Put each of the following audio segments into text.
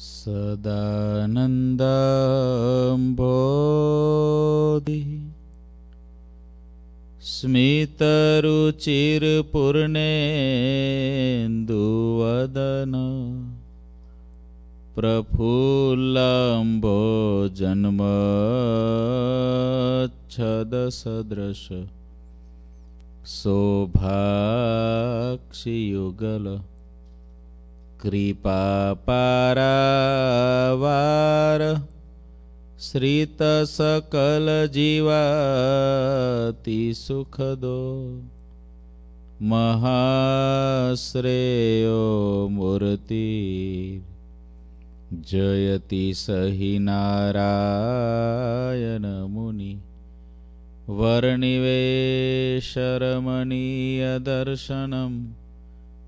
सदानन्दम्भोधिः स्मितरुचिरपूर्णेन्दुवदन प्रफुल्लाम्भो जन्मच्छदसदृश शोभाक्षियुगल कृपापारावार श्रितसकलजीवातिसुखदो सुखदो महाश्रेयो मूर्ति जयति सहि नारायण मुनि वर्णिवेशरमणीयदर्शनम् दर्शनम्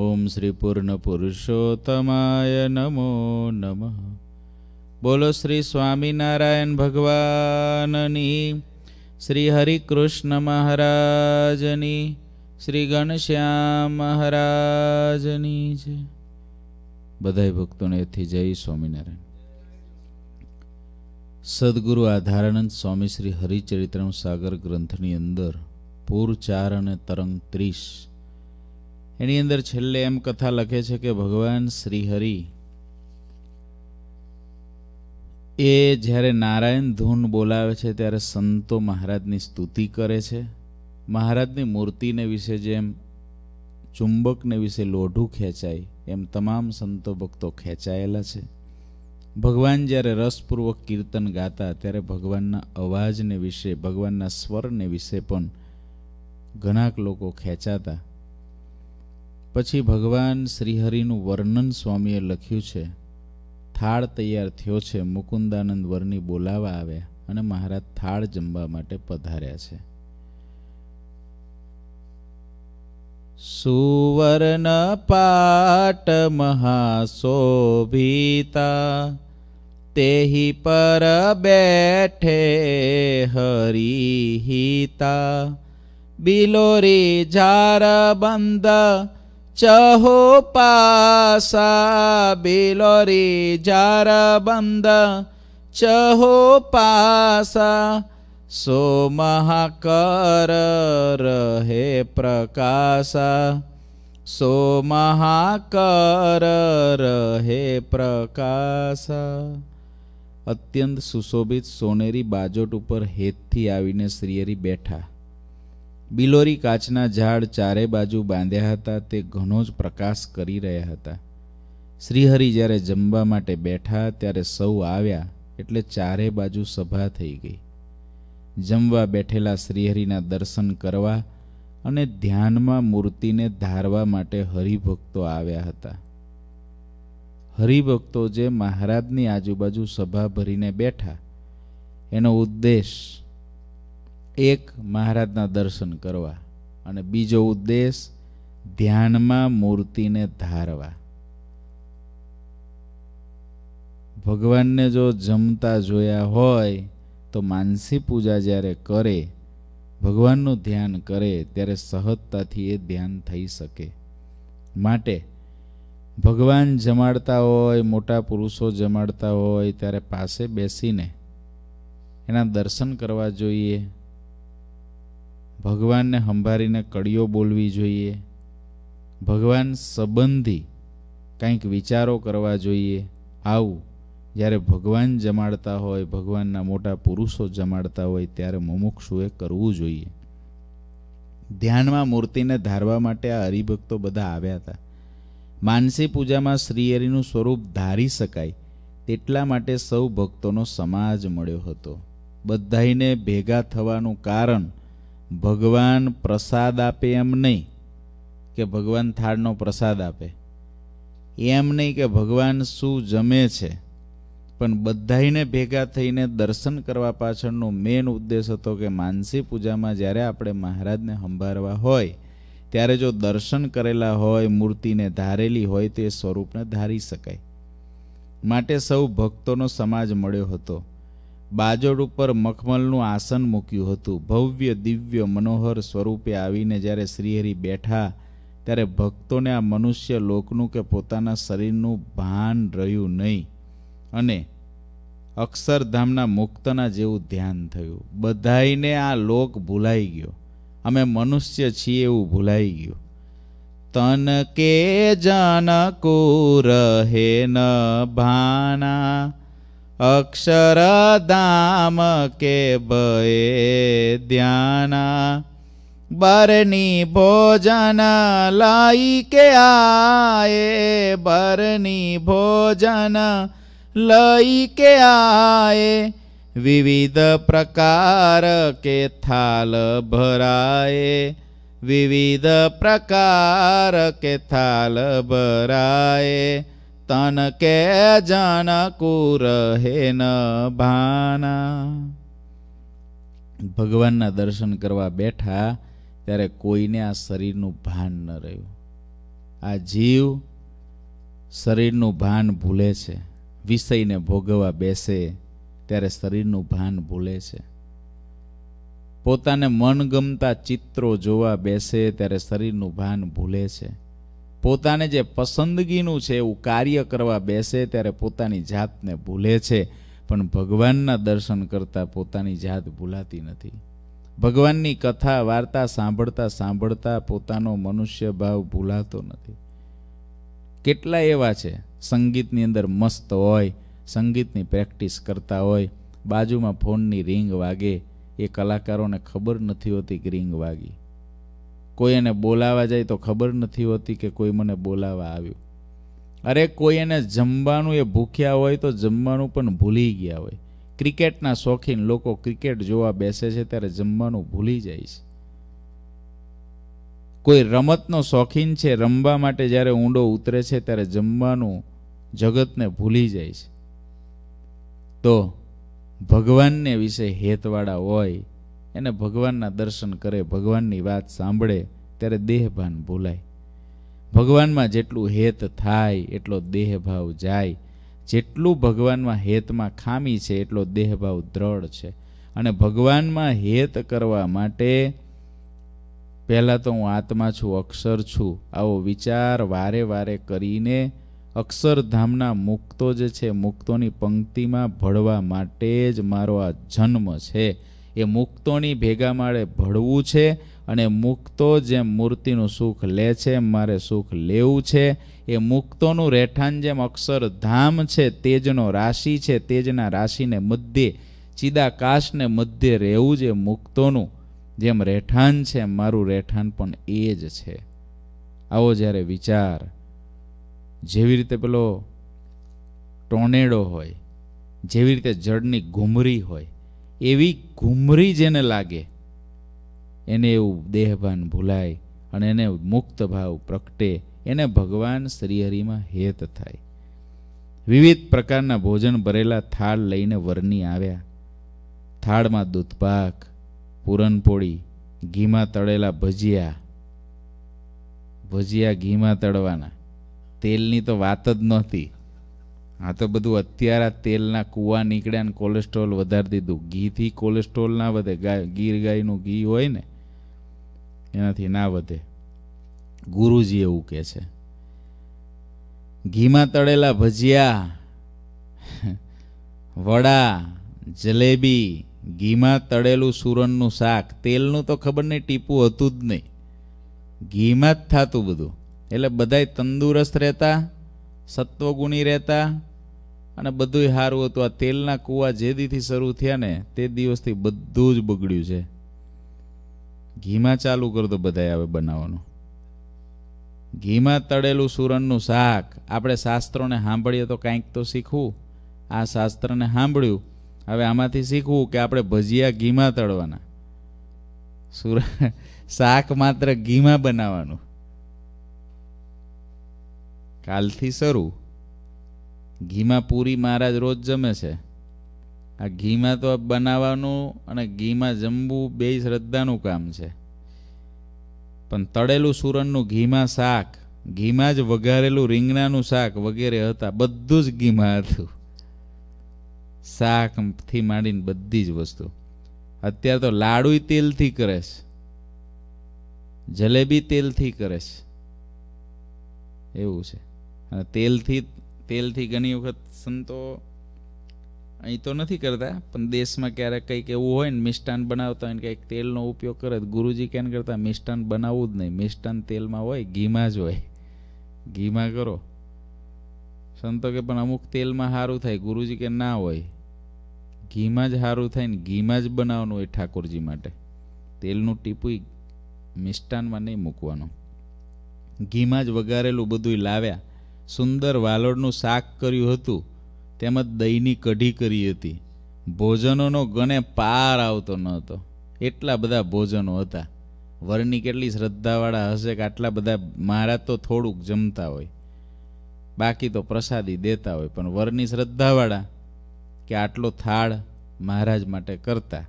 ઓમ શ્રી પૂર્ણ પુરુષોત્તમાય નમો નમઃ બોલો શ્રી સ્વામિનારાયણ ભગવાનની શ્રી હરિકૃષ્ણ મહારાજની શ્રી ગણશ્યામ મહારાજની છે બધાય ભક્તોનેથી જય સ્વામિનારાયણ સદગુરુ આધારાનંદ સ્વામી શ્રી હરિચરિત્રમ સાગર ગ્રંથની અંદર પૂર ચાર અને તરંગ ત્રીસ એની અંદર છેલ્લે એમ કથા લખે છે કે ભગવાન શ્રીહરિ એ જ્યારે નારાયણ ધૂન બોલાવે છે ત્યારે સંતો મહારાજની સ્તુતિ કરે છે મહારાજની મૂર્તિને વિશે જેમ ચુંબકને વિશે લોઢું ખેંચાય એમ તમામ સંતો ભક્તો ખેંચાયેલા છે ભગવાન જ્યારે રસપૂર્વક કીર્તન ગાતા ત્યારે ભગવાનના અવાજને વિશે ભગવાનના સ્વરને વિશે પણ ઘણાક લોકો ખેંચાતા પછી ભગવાન શ્રીહરિનું વર્ણન સ્વામીએ લખ્યું છે થાળ તૈયાર થયો છે મુકુંદાનંદ વરની બોલાવા આવ્યા અને મહારાજ થાળ જમવા માટે પધાર્યા છે સુવર્ણ પાટ મહાશોભિતા તેહી પર બેઠે હરિહિતા બિલોરી ઝાર બંધ ચહો પાસા બેલોરે જારા બંધ ચહો પાસા સો મહાકર રહે પ્રકાશા સો મહાકર રહે પ્રકાશા અત્યંત સુશોભિત સોનેરી બાજોટ ઉપર હેતથી આવીને શ્રીયરી બેઠા બિલોરી કાચના ઝાડ ચારે બાજુ બાંધ્યા હતા તે ઘણો જ પ્રકાશ કરી રહ્યા હતા શ્રીહરિ જ્યારે જમવા માટે બેઠા ત્યારે સૌ આવ્યા એટલે ચારે બાજુ સભા થઈ ગઈ જમવા બેઠેલા શ્રીહરિના દર્શન કરવા અને ધ્યાનમાં મૂર્તિને ધારવા માટે હરિભક્તો આવ્યા હતા હરિભક્તો જે મહારાજની આજુબાજુ સભા ભરીને બેઠા એનો ઉદ્દેશ એક મહારાજના દર્શન કરવા અને બીજો ઉદ્દેશ ધ્યાનમાં મૂર્તિને ધારવા ભગવાનને જો જમતા જોયા હોય તો માનસી પૂજા જ્યારે કરે ભગવાનનું ધ્યાન કરે ત્યારે સહજતાથી એ ધ્યાન થઈ શકે માટે ભગવાન જમાડતા હોય મોટા પુરુષો જમાડતા હોય ત્યારે પાસે બેસીને એના દર્શન કરવા જોઈએ ભગવાનને સંભાળીને કડીઓ બોલવી જોઈએ ભગવાન સંબંધી કંઈક વિચારો કરવા જોઈએ આવું જ્યારે ભગવાન જમાડતા હોય ભગવાનના મોટા પુરુષો જમાડતા હોય ત્યારે મુમુક્ષુએ કરવું જોઈએ ધ્યાનમાં મૂર્તિને ધારવા માટે આ હરિભક્તો બધા આવ્યા હતા માનસી પૂજામાં શ્રીહરિનું સ્વરૂપ ધારી શકાય તેટલા માટે સૌ ભક્તોનો સમાજ મળ્યો હતો બધાઈને ભેગા થવાનું કારણ ભગવાન પ્રસાદ આપે એમ નહીં કે ભગવાન થાળનો પ્રસાદ આપે એમ નહીં કે ભગવાન શું જમે છે પણ બધાઈને ભેગા થઈને દર્શન કરવા પાછળનો મેન ઉદ્દેશ હતો કે માનસી પૂજામાં જ્યારે આપણે મહારાજને સંભાળવા હોય ત્યારે જો દર્શન કરેલા હોય મૂર્તિને ધારેલી હોય તો એ સ્વરૂપને ધારી શકાય માટે સૌ ભક્તોનો સમાજ મળ્યો હતો બાજોડ ઉપર મખમલનું આસન મૂક્યું હતું ભવ્ય દિવ્ય મનોહર સ્વરૂપે આવીને જ્યારે શ્રીહરિ બેઠા ત્યારે ભક્તોને આ મનુષ્ય લોકનું કે પોતાના શરીરનું ભાન રહ્યું નહીં અને અક્ષરધામના મુક્તના જેવું ધ્યાન થયું બધાઈને આ લોક ભૂલાઈ ગયો અમે મનુષ્ય છીએ એવું ભૂલાઈ ગયું તન કે જનકુ રહે ન ભાના અક્ષરધામ કે ભયે ધ્યાના બરની ભોજન લાઈ કે આયે બરની ભોજન લઈ કે આયે વિવિધ પ્રકાર કે થાલ ભરાયે વિવિધ પ્રકાર કે થાલ ભરાયે તન કે જન કુરહે ન ભાના ભગવાનના દર્શન કરવા બેઠા ત્યારે કોઈને આ શરીરનું ભાન ન રહ્યું આ જીવ શરીરનું ભાન ભૂલે છે વિષયને ભોગવવા બેસે ત્યારે શરીરનું ભાન ભૂલે છે પોતાને મનગમતા ચિત્રો જોવા બેસે ત્યારે શરીરનું ભાન ભૂલે છે પોતાને જે પસંદગીનું છે એવું કાર્ય કરવા બેસે ત્યારે પોતાની જાતને ભૂલે છે પણ ભગવાનના દર્શન કરતાં પોતાની જાત ભૂલાતી નથી ભગવાનની કથા વાર્તા સાંભળતા સાંભળતા પોતાનો મનુષ્ય ભાવ ભૂલાતો નથી કેટલા એવા છે સંગીતની અંદર મસ્ત હોય સંગીતની પ્રેક્ટિસ કરતા હોય બાજુમાં ફોનની રિંગ વાગે એ કલાકારોને ખબર નથી હોતી કે રિંગ વાગી કોઈ એને બોલાવા જાય તો ખબર નથી હોતી કે કોઈ મને બોલાવા આવ્યું અરે કોઈ એને જમવાનું એ ભૂખ્યા હોય તો જમવાનું પણ ભૂલી ગયા હોય ક્રિકેટના શોખીન લોકો ક્રિકેટ જોવા બેસે છે ત્યારે જમવાનું ભૂલી જાય છે કોઈ રમતનો શોખીન છે રમવા માટે જ્યારે ઊંડો ઉતરે છે ત્યારે જમવાનું જગતને ભૂલી જાય છે તો ભગવાનને વિશે હેતવાળા હોય એને ભગવાનના દર્શન કરે ભગવાનની વાત સાંભળે ત્યારે દેહભાન ભૂલાય ભગવાનમાં જેટલું હેત થાય એટલો દેહભાવ જાય જેટલું ભગવાનમાં હેતમાં ખામી છે એટલો દેહભાવ દ્રઢ છે અને ભગવાનમાં હેત કરવા માટે પહેલાં તો હું આત્મા છું અક્ષર છું આવો વિચાર વારે વારે કરીને અક્ષરધામના મુક્તો જે છે મુક્તોની પંક્તિમાં ભળવા માટે જ મારો આ જન્મ છે એ મુક્તોની ભેગા માળે ભળવું છે અને મુક્તો જેમ મૂર્તિનું સુખ લે છે મારે સુખ લેવું છે એ મુક્તોનું રહેઠાણ જેમ અક્ષરધામ છે તેજનો રાશિ છે તેજના રાશિને મધ્યે ચિદાકાશને મધ્યે રહેવું જે મુક્તોનું જેમ રહેઠાણ છે મારું રહેઠાણ પણ એ જ છે આવો જ્યારે વિચાર જેવી રીતે પેલો ટોનેડો હોય જેવી રીતે જળની ઘૂમરી હોય એવી ઘૂમરી જેને લાગે એને એવું દેહભાન ભૂલાય અને એને મુક્ત ભાવ પ્રગટે એને ભગવાન શ્રીહરિમાં હેત થાય વિવિધ પ્રકારના ભોજન ભરેલા થાળ લઈને વરની આવ્યા થાળમાં દૂધપાક પૂરણપોળી ઘીમાં તળેલા ભજીયા ભજીયા ઘીમાં તળવાના તેલની તો વાત જ નહોતી આ તો બધું અત્યારે તેલના કૂવા નીકળ્યા ને કોલેસ્ટ્રોલ વધારી દીધું ઘીથી કોલેસ્ટ્રોલ ના વધે ગાય ગીર ગાયનું ઘી હોય ને એનાથી ના વધે ગુરુજી એવું કહે છે ઘીમાં તળેલા ભજીયા વડા જલેબી ઘીમાં તળેલું સુરણનું શાક તેલનું તો ખબર નહીં ટીપું હતું જ નહીં ઘીમાં જ થતું બધું એટલે બધાય તંદુરસ્ત રહેતા સત્વગુણી રહેતા અને બધુંય સારું હતું આ તેલના કૂવા જે દીથી શરૂ થયા ને તે દિવસથી બધું જ બગડ્યું છે ઘીમાં ચાલુ કરતો તો બધાય હવે બનાવવાનું ઘીમાં તળેલું સુરણનું શાક આપણે શાસ્ત્રોને સાંભળીએ તો કાંઈક તો શીખવું આ શાસ્ત્રને સાંભળ્યું હવે આમાંથી શીખવું કે આપણે ભજીયા ઘીમાં તળવાના સુર શાક માત્ર ઘીમાં બનાવવાનું કાલથી શરૂ ઘીમાં પૂરી મારા જ રોજ જમે છે આ ઘીમાં તો બનાવવાનું અને ઘીમાં જમવું બે શ્રદ્ધાનું કામ છે પણ તળેલું સુરણનું ઘીમાં શાક ઘીમાં જ વઘારેલું રીંગણાનું શાક વગેરે હતા બધું જ ઘીમાં હતું શાકથી માંડીને બધી જ વસ્તુ અત્યારે તો લાડુય તેલથી કરેશ જલેબી તેલથી કરેશ એવું છે અને તેલથી તેલથી ઘણી વખત સંતો અહીં તો નથી કરતા પણ દેશમાં ક્યારેક કંઈક એવું હોય ને મિષ્ટાન બનાવતા હોય ને કંઈક તેલનો ઉપયોગ કરે તો ગુરુજી કેમ કરતા મિષ્ટાન બનાવવું જ નહીં મિષ્ટાન તેલમાં હોય ઘીમાં જ હોય ઘીમાં કરો સંતો કે પણ અમુક તેલમાં સારું થાય ગુરુજી કે ના હોય ઘીમાં જ સારું થાય ને ઘીમાં જ બનાવવાનું હોય ઠાકોરજી માટે તેલનું ટીપું મિષ્ટાનમાં નહીં મૂકવાનું ઘીમાં જ વઘારેલું બધું લાવ્યા સુંદર વાલોડનું શાક કર્યું હતું તેમજ દહીંની કઢી કરી હતી ભોજનોનો ગણે પાર આવતો ન હતો એટલા બધા ભોજનો હતા વરની કેટલી શ્રદ્ધાવાળા હશે કે આટલા બધા મહારાજ તો થોડુંક જમતા હોય બાકી તો પ્રસાદી દેતા હોય પણ વરની શ્રદ્ધાવાળા કે આટલો થાળ મહારાજ માટે કરતા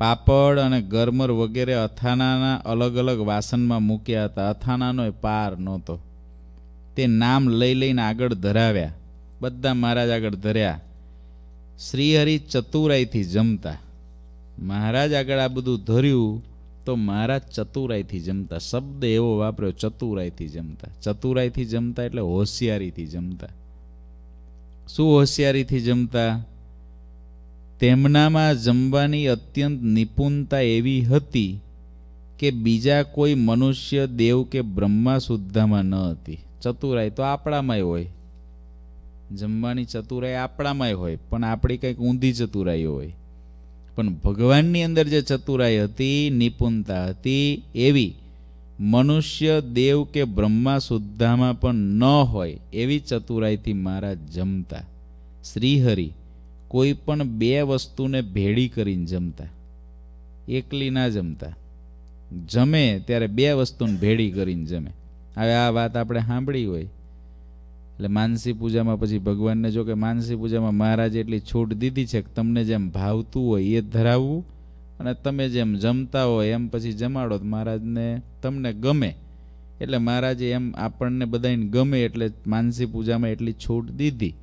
પાપડ અને ગરમર વગેરે અથાનાના અલગ અલગ વાસનમાં મૂક્યા હતા અથાણાનો પાર નહોતો તે નામ લઈ લઈને આગળ ધરાવ્યા બધા મહારાજ આગળ ધર્યા શ્રીહરિ ચતુરાઈથી જમતા મહારાજ આગળ આ બધું ધર્યું તો મહારાજ ચતુરાઈથી જમતા શબ્દ એવો વાપર્યો ચતુરાઈથી જમતા ચતુરાઈથી જમતા એટલે હોશિયારીથી જમતા શું હોશિયારીથી જમતા તેમનામાં જમવાની અત્યંત નિપુણતા એવી હતી કે બીજા કોઈ મનુષ્ય દેવ કે બ્રહ્મા સુદ્ધામાં ન હતી ચતુરાઈ તો આપણામાંય હોય જમવાની ચતુરાઈ આપણામાંય હોય પણ આપણી કંઈક ઊંધી ચતુરાઈ હોય પણ ભગવાનની અંદર જે ચતુરાઈ હતી નિપુણતા હતી એવી મનુષ્ય દેવ કે બ્રહ્મા શુદ્ધામાં પણ ન હોય એવી ચતુરાઈથી મારા જમતા શ્રીહરિ કોઈ પણ બે વસ્તુને ભેળી કરીને જમતા એકલી ના જમતા જમે ત્યારે બે વસ્તુને ભેળી કરીને જમે હવે આ વાત આપણે સાંભળી હોય એટલે માનસી પૂજામાં પછી ભગવાનને જો કે માનસી પૂજામાં મહારાજ એટલી છૂટ દીધી છે કે તમને જેમ ભાવતું હોય એ ધરાવવું અને તમે જેમ જમતા હોય એમ પછી જમાડો મહારાજને તમને ગમે એટલે મહારાજે એમ આપણને બધાને ગમે એટલે માનસી પૂજામાં એટલી છૂટ દીધી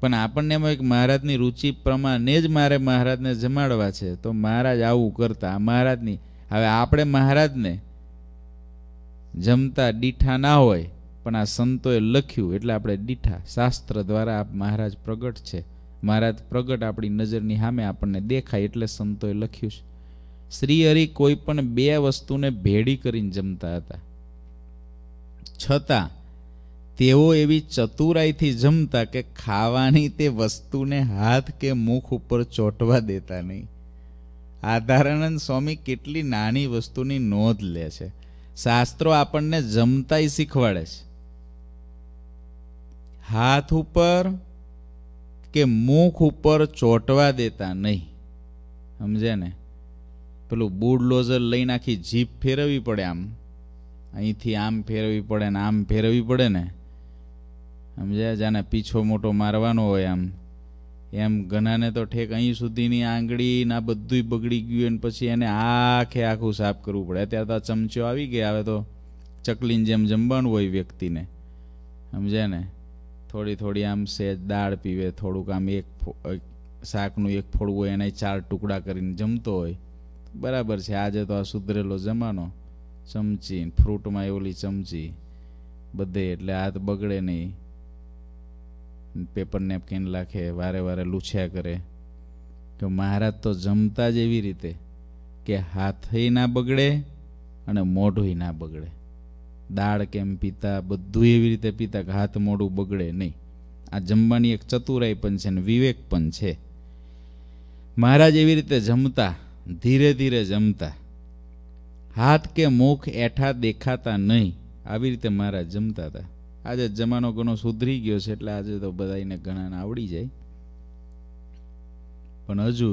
પણ આપણને એમાં એક મહારાજની રુચિ પ્રમાણે જ મારે મહારાજને જમાડવા છે તો મહારાજ આવું કરતા મહારાજની હવે આપણે મહારાજને જમતા દીઠા ના હોય પણ આ સંતોએ લખ્યું એટલે આપણે દીઠા શાસ્ત્ર દ્વારા આપ મહારાજ પ્રગટ છે મહારાજ પ્રગટ આપણી નજરની સામે આપણને દેખાય એટલે સંતોએ લખ્યું છે શ્રી હરિ કોઈ પણ બે વસ્તુને ભેડી કરીને જમતા હતા છતાં તેઓ એવી ચતુરાઈથી જમતા કે ખાવાની તે વસ્તુને હાથ કે મુખ ઉપર ચોંટવા દેતા નહીં આધારાનંદ સ્વામી કેટલી નાની વસ્તુની નોંધ લે છે શાસ્ત્રો આપણને જમતાય શીખવાડે છે હાથ ઉપર કે મુખ ઉપર ચોંટવા દેતા નહીં સમજે ને પેલું બુડલોઝર લઈ નાખી જીભ ફેરવવી પડે આમ અહીંથી આમ ફેરવવી પડે ને આમ ફેરવવી પડે ને સમજ્યા જાને પીછો મોટો મારવાનો હોય આમ એમ ગનાને તો ઠેક અહીં સુધીની આંગળી ના બધું બગડી ગયું અને પછી એને આખે આખું સાફ કરવું પડે અત્યારે તો આ ચમચો આવી ગયા હવે તો ચકલીને જેમ જમવાનું હોય વ્યક્તિને સમજે ને થોડી થોડી આમ સેજ દાળ પીવે થોડુંક આમ એક શાકનું એક ફોડવું હોય એને ચાર ટુકડા કરીને જમતો હોય બરાબર છે આજે તો આ સુધરેલો જમાનો ચમચી ફ્રૂટમાં એવલી ચમચી બધે એટલે હાથ બગડે નહીં પેપર નેપકિન લાખે વારે વારે લૂછ્યા કરે તો મહારાજ તો જમતા જ એવી રીતે કે હાથય ના બગડે અને મોઢુંય ના બગડે દાળ કેમ પીતા બધું એવી રીતે પીતા કે હાથ મોઢું બગડે નહીં આ જમવાની એક ચતુરાઈ પણ છે અને વિવેક પણ છે મહારાજ એવી રીતે જમતા ધીરે ધીરે જમતા હાથ કે મુખ એઠા દેખાતા નહીં આવી રીતે મહારાજ જમતા હતા આજે જમાનો ઘણો સુધરી ગયો છે એટલે આજે તો બધાને ઘણાને આવડી જાય પણ હજુ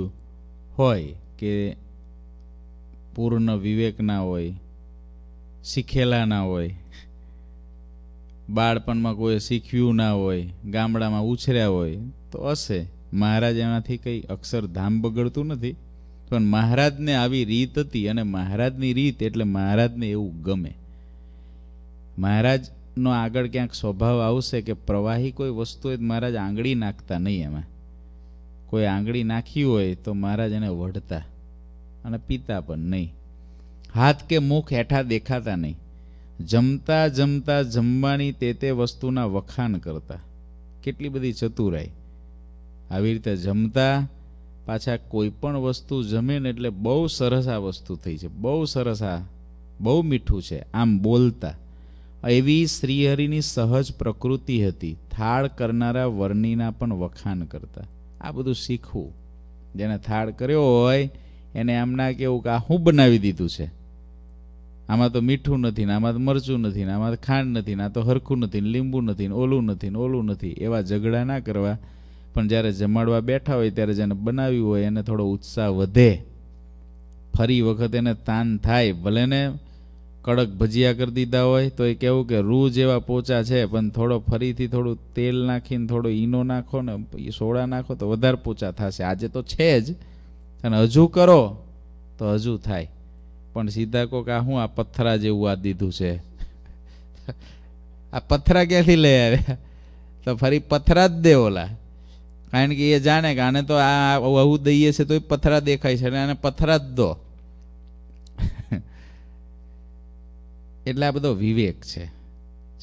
હોય કે પૂર્ણ વિવેક ના હોય શીખેલા ના હોય બાળપણમાં કોઈ શીખ્યું ના હોય ગામડામાં ઉછર્યા હોય તો હશે મહારાજ એનાથી કંઈ અક્ષરધામ બગડતું નથી પણ મહારાજને આવી રીત હતી અને મહારાજની રીત એટલે મહારાજને એવું ગમે મહારાજ નો આગળ ક્યાંક સ્વભાવ આવશે કે પ્રવાહી કોઈ વસ્તુ જ મહારાજ આંગળી નાખતા નહીં એમાં કોઈ આંગળી નાખી હોય તો મહારાજ એને વઢતા અને પીતા પણ નહીં હાથ કે મુખ હેઠા દેખાતા નહીં જમતા જમતા જમવાની તે તે વસ્તુના વખાણ કરતા કેટલી બધી ચતુરાઈ આવી રીતે જમતા પાછા કોઈ પણ વસ્તુ જમે ને એટલે બહુ સરસ આ વસ્તુ થઈ છે બહુ સરસ આ બહુ મીઠું છે આમ બોલતા એવી શ્રીહરિની સહજ પ્રકૃતિ હતી થાળ કરનારા વર્ણિના પણ વખાણ કરતા આ બધું શીખવું જેને થાળ કર્યો હોય એને આમના કેવું કે આ હું બનાવી દીધું છે આમાં તો મીઠું નથી ને આમાં તો મરચું નથી ને આમાં તો ખાંડ નથી ને આ તો હરખું નથી ને લીંબુ નથી ને ઓલું નથી ને ઓલું નથી એવા ઝઘડા ના કરવા પણ જ્યારે જમાડવા બેઠા હોય ત્યારે જેને બનાવ્યું હોય એને થોડો ઉત્સાહ વધે ફરી વખત એને તાન થાય ભલે ને કડક ભજીયા કરી દીધા હોય તો એ કહેવું કે રૂ જેવા પોચા છે પણ થોડો ફરીથી થોડું તેલ નાખીને થોડો ઈનો નાખો ને સોડા નાખો તો વધારે પોચા થશે આજે તો છે જ અને હજુ કરો તો હજુ થાય પણ સીધા કહો આ હું આ પથરા જેવું આ દીધું છે આ પથરા ક્યાંથી લઈ આવ્યા તો ફરી પથરા જ દે ઓલા કારણ કે એ જાણે કે આને તો આ આવું દઈએ છે તો એ પથરા દેખાય છે અને આને પથરા જ દો એટલે આ બધો વિવેક છે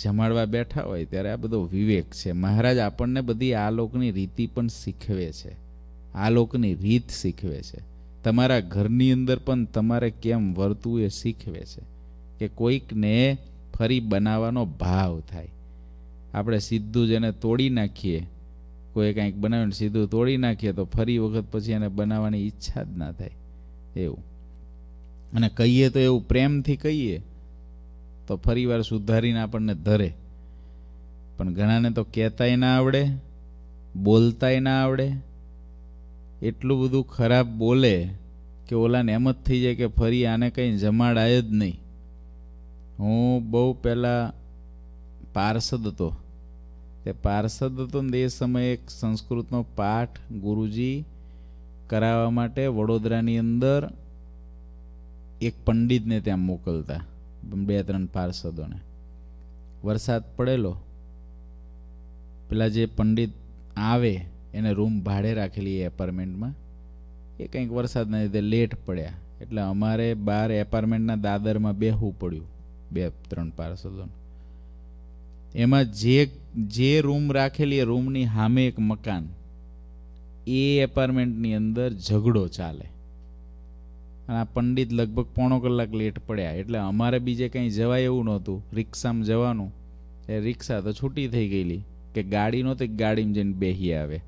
જમાડવા બેઠા હોય ત્યારે આ બધો વિવેક છે મહારાજ આપણને બધી આ લોકની રીતિ પણ શીખવે છે આ લોકની રીત શીખવે છે તમારા ઘરની અંદર પણ તમારે કેમ વર્તવું એ શીખવે છે કે કોઈકને ફરી બનાવવાનો ભાવ થાય આપણે સીધું જ એને તોડી નાખીએ કોઈ કાંઈક બનાવીને સીધું તોડી નાખીએ તો ફરી વખત પછી એને બનાવવાની ઈચ્છા જ ના થાય એવું અને કહીએ તો એવું પ્રેમથી કહીએ તો ફરીવાર સુધારીને આપણને ધરે પણ ઘણાને તો કહેતાય ના આવડે બોલતાય ના આવડે એટલું બધું ખરાબ બોલે કે ઓલાને એમ જ થઈ જાય કે ફરી આને કંઈ જમાડાય જ નહીં હું બહુ પહેલાં પાર્ષદ હતો તે પાર્ષદ હતો ને એ સમયે એક સંસ્કૃતનો પાઠ ગુરુજી કરાવવા માટે વડોદરાની અંદર એક પંડિતને ત્યાં મોકલતા બે ત્રણ પાર્ષદોને વરસાદ પડેલો પેલા જે પંડિત આવે એને રૂમ ભાડે રાખેલી એ એપાર્ટમેન્ટમાં એ કંઈક વરસાદના લીધે લેટ પડ્યા એટલે અમારે બાર એપાર્ટમેન્ટના દાદરમાં બેહવું પડ્યું બે ત્રણ પાર્ષદોને એમાં જે જે રૂમ રાખેલી એ રૂમની સામે એક મકાન એ એપાર્ટમેન્ટની અંદર ઝઘડો ચાલે અને આ પંડિત લગભગ પોણો કલાક લેટ પડ્યા એટલે અમારે બીજે કંઈ જવાય એવું નહોતું રિક્ષામાં જવાનું એ રિક્ષા તો છૂટી થઈ ગયેલી કે ગાડી નહોતી ગાડીમાં જઈને બેહી આવે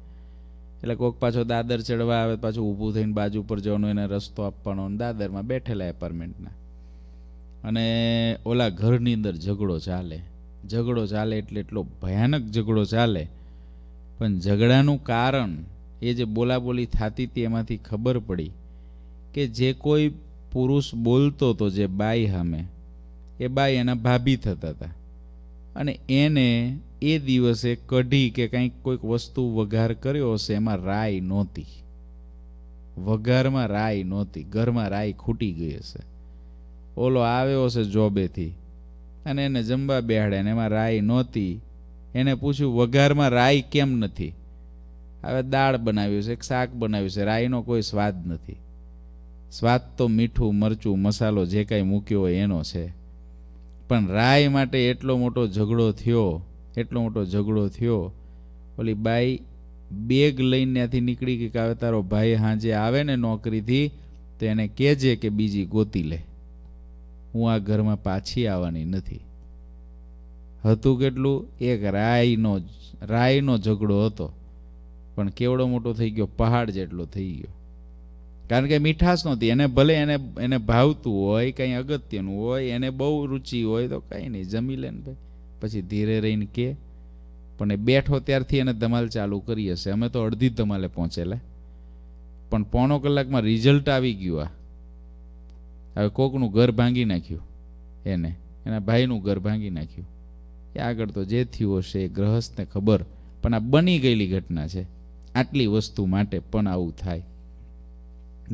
એટલે કોક પાછો દાદર ચડવા આવે પાછું ઊભું થઈને બાજુ પર જવાનું એને રસ્તો આપવાનો દાદરમાં બેઠેલા એપાર્ટમેન્ટના અને ઓલા ઘરની અંદર ઝઘડો ચાલે ઝઘડો ચાલે એટલે એટલો ભયાનક ઝઘડો ચાલે પણ ઝઘડાનું કારણ એ જે બોલાબોલી થતી હતી એમાંથી ખબર પડી કે જે કોઈ પુરુષ બોલતો હતો જે બાઈ સામે એ બાઈ એના ભાભી થતા હતા અને એને એ દિવસે કઢી કે કંઈક કોઈક વસ્તુ વઘાર કર્યો હશે એમાં રાઈ નહોતી વઘારમાં રાઈ નહોતી ઘરમાં રાઈ ખૂટી ગઈ હશે ઓલો આવ્યો હશે જોબેથી અને એને જમવા બેહાડે ને એમાં રાઈ નહોતી એને પૂછ્યું વઘારમાં રાઈ કેમ નથી હવે દાળ બનાવ્યું છે એક શાક બનાવ્યું છે રાઈનો કોઈ સ્વાદ નથી સ્વાદ તો મીઠું મરચું મસાલો જે કાંઈ મૂક્યો હોય એનો છે પણ રાય માટે એટલો મોટો ઝઘડો થયો એટલો મોટો ઝઘડો થયો ઓલી બાઈ બેગ લઈને ત્યાંથી નીકળી ગઈ કાવે તારો ભાઈ હાજે આવે ને નોકરીથી તો એને કહેજે કે બીજી ગોતી લે હું આ ઘરમાં પાછી આવવાની નથી હતું કેટલું એક રાયનો રાયનો ઝઘડો હતો પણ કેવડો મોટો થઈ ગયો પહાડ જેટલો થઈ ગયો કારણ કે મીઠાશ નહોતી એને ભલે એને એને ભાવતું હોય કંઈ અગત્યનું હોય એને બહુ રુચિ હોય તો કંઈ નહીં જમી લે ને ભાઈ પછી ધીરે રહીને કે પણ એ બેઠો ત્યારથી એને ધમાલ ચાલુ કરી હશે અમે તો અડધી ધમાલે પહોંચેલા પણ પોણો કલાકમાં રિઝલ્ટ આવી ગયું આ હવે કોકનું ઘર ભાંગી નાખ્યું એને એના ભાઈનું ઘર ભાંગી નાખ્યું એ આગળ તો જે થયું હશે એ ગ્રહસ્થને ખબર પણ આ બની ગયેલી ઘટના છે આટલી વસ્તુ માટે પણ આવું થાય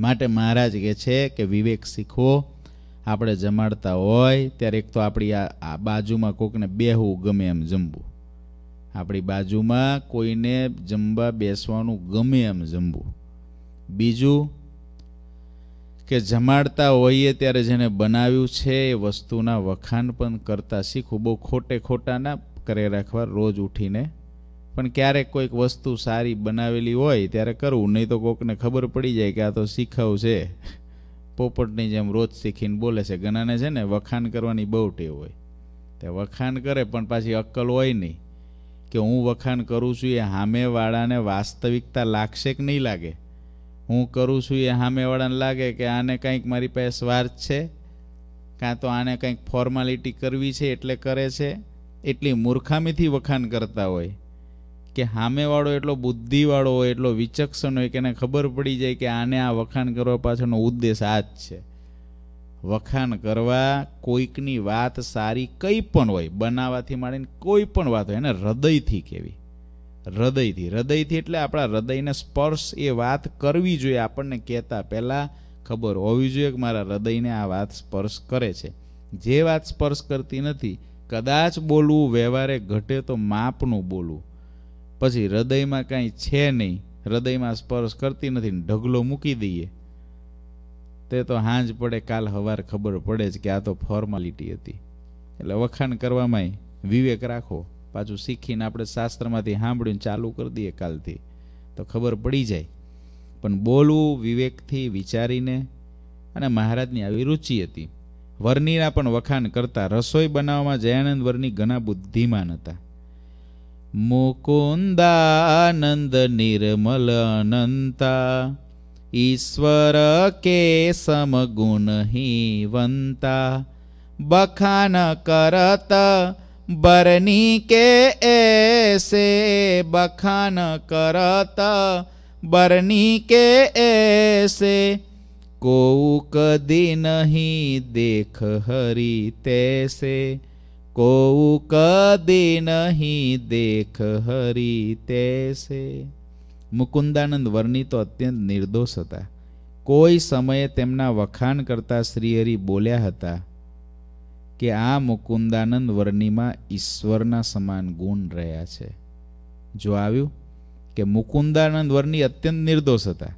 માટે મહારાજ કહે છે કે વિવેક શીખવો આપણે જમાડતા હોય ત્યારે એક તો આપણી આ બાજુમાં કોકને બેહવું ગમે એમ જમવું આપણી બાજુમાં કોઈને જમવા બેસવાનું ગમે એમ જમવું બીજું કે જમાડતા હોઈએ ત્યારે જેને બનાવ્યું છે એ વસ્તુના વખાણ પણ કરતા શીખવું બહુ ખોટે ખોટાના કરે રાખવા રોજ ઉઠીને પણ ક્યારેક કોઈક વસ્તુ સારી બનાવેલી હોય ત્યારે કરવું નહીં તો કોકને ખબર પડી જાય કે આ તો શીખવ છે પોપટની જેમ રોજ શીખીને બોલે છે ઘણાને છે ને વખાણ કરવાની બહુ ટેવ હોય તે વખાણ કરે પણ પાછી અક્કલ હોય નહીં કે હું વખાણ કરું છું એ સામેવાળાને વાસ્તવિકતા લાગશે કે નહીં લાગે હું કરું છું એ સામેવાળાને લાગે કે આને કંઈક મારી પાસે સ્વાર્થ છે કાં તો આને કંઈક ફોર્માલિટી કરવી છે એટલે કરે છે એટલી મૂર્ખામીથી વખાણ કરતા હોય કે સામેવાળો એટલો બુદ્ધિવાળો હોય એટલો વિચક્ષણ હોય કે એને ખબર પડી જાય કે આને આ વખાણ કરવા પાછળનો ઉદ્દેશ આ જ છે વખાણ કરવા કોઈકની વાત સારી કંઈ પણ હોય બનાવવાથી માંડીને કોઈ પણ વાત હોય એને હૃદયથી કહેવી હૃદયથી હૃદયથી એટલે આપણા હૃદયને સ્પર્શ એ વાત કરવી જોઈએ આપણને કહેતા પહેલાં ખબર હોવી જોઈએ કે મારા હૃદયને આ વાત સ્પર્શ કરે છે જે વાત સ્પર્શ કરતી નથી કદાચ બોલવું વ્યવહારે ઘટે તો માપનું બોલવું પછી હૃદયમાં કાંઈ છે નહીં હૃદયમાં સ્પર્શ કરતી નથી ઢગલો મૂકી દઈએ તે તો હાંજ પડે કાલ હવાર ખબર પડે જ કે આ તો ફોર્માલિટી હતી એટલે વખાણ કરવામાંય વિવેક રાખો પાછું શીખીને આપણે શાસ્ત્રમાંથી સાંભળીને ચાલુ કરી દઈએ કાલથી તો ખબર પડી જાય પણ બોલવું વિવેકથી વિચારીને અને મહારાજની આવી રુચિ હતી વર્નીના પણ વખાણ કરતા રસોઈ બનાવવામાં જયાનંદ વરની ઘણા બુદ્ધિમાન હતા મુકુંદાનંદ નિર્મલ અનંતા ઈશ્વર કે સમગુણહી વંતા બખાન કરત બરની કે એસે બખાન કરત બરની કે એસે કોઉ કદી દેખ હરી તૈસે કોઉ કદી નહીં દેખ હરી તેસે મુકુંદાનંદ વર્ણી તો અત્યંત નિર્દોષ હતા કોઈ સમયે તેમના વખાણ કરતા શ્રીહરિ બોલ્યા હતા કે આ મુકુંદાનંદ વર્ણિમાં ઈશ્વરના સમાન ગુણ રહ્યા છે જો આવ્યું કે મુકુંદાનંદ વર્ણિ અત્યંત નિર્દોષ હતા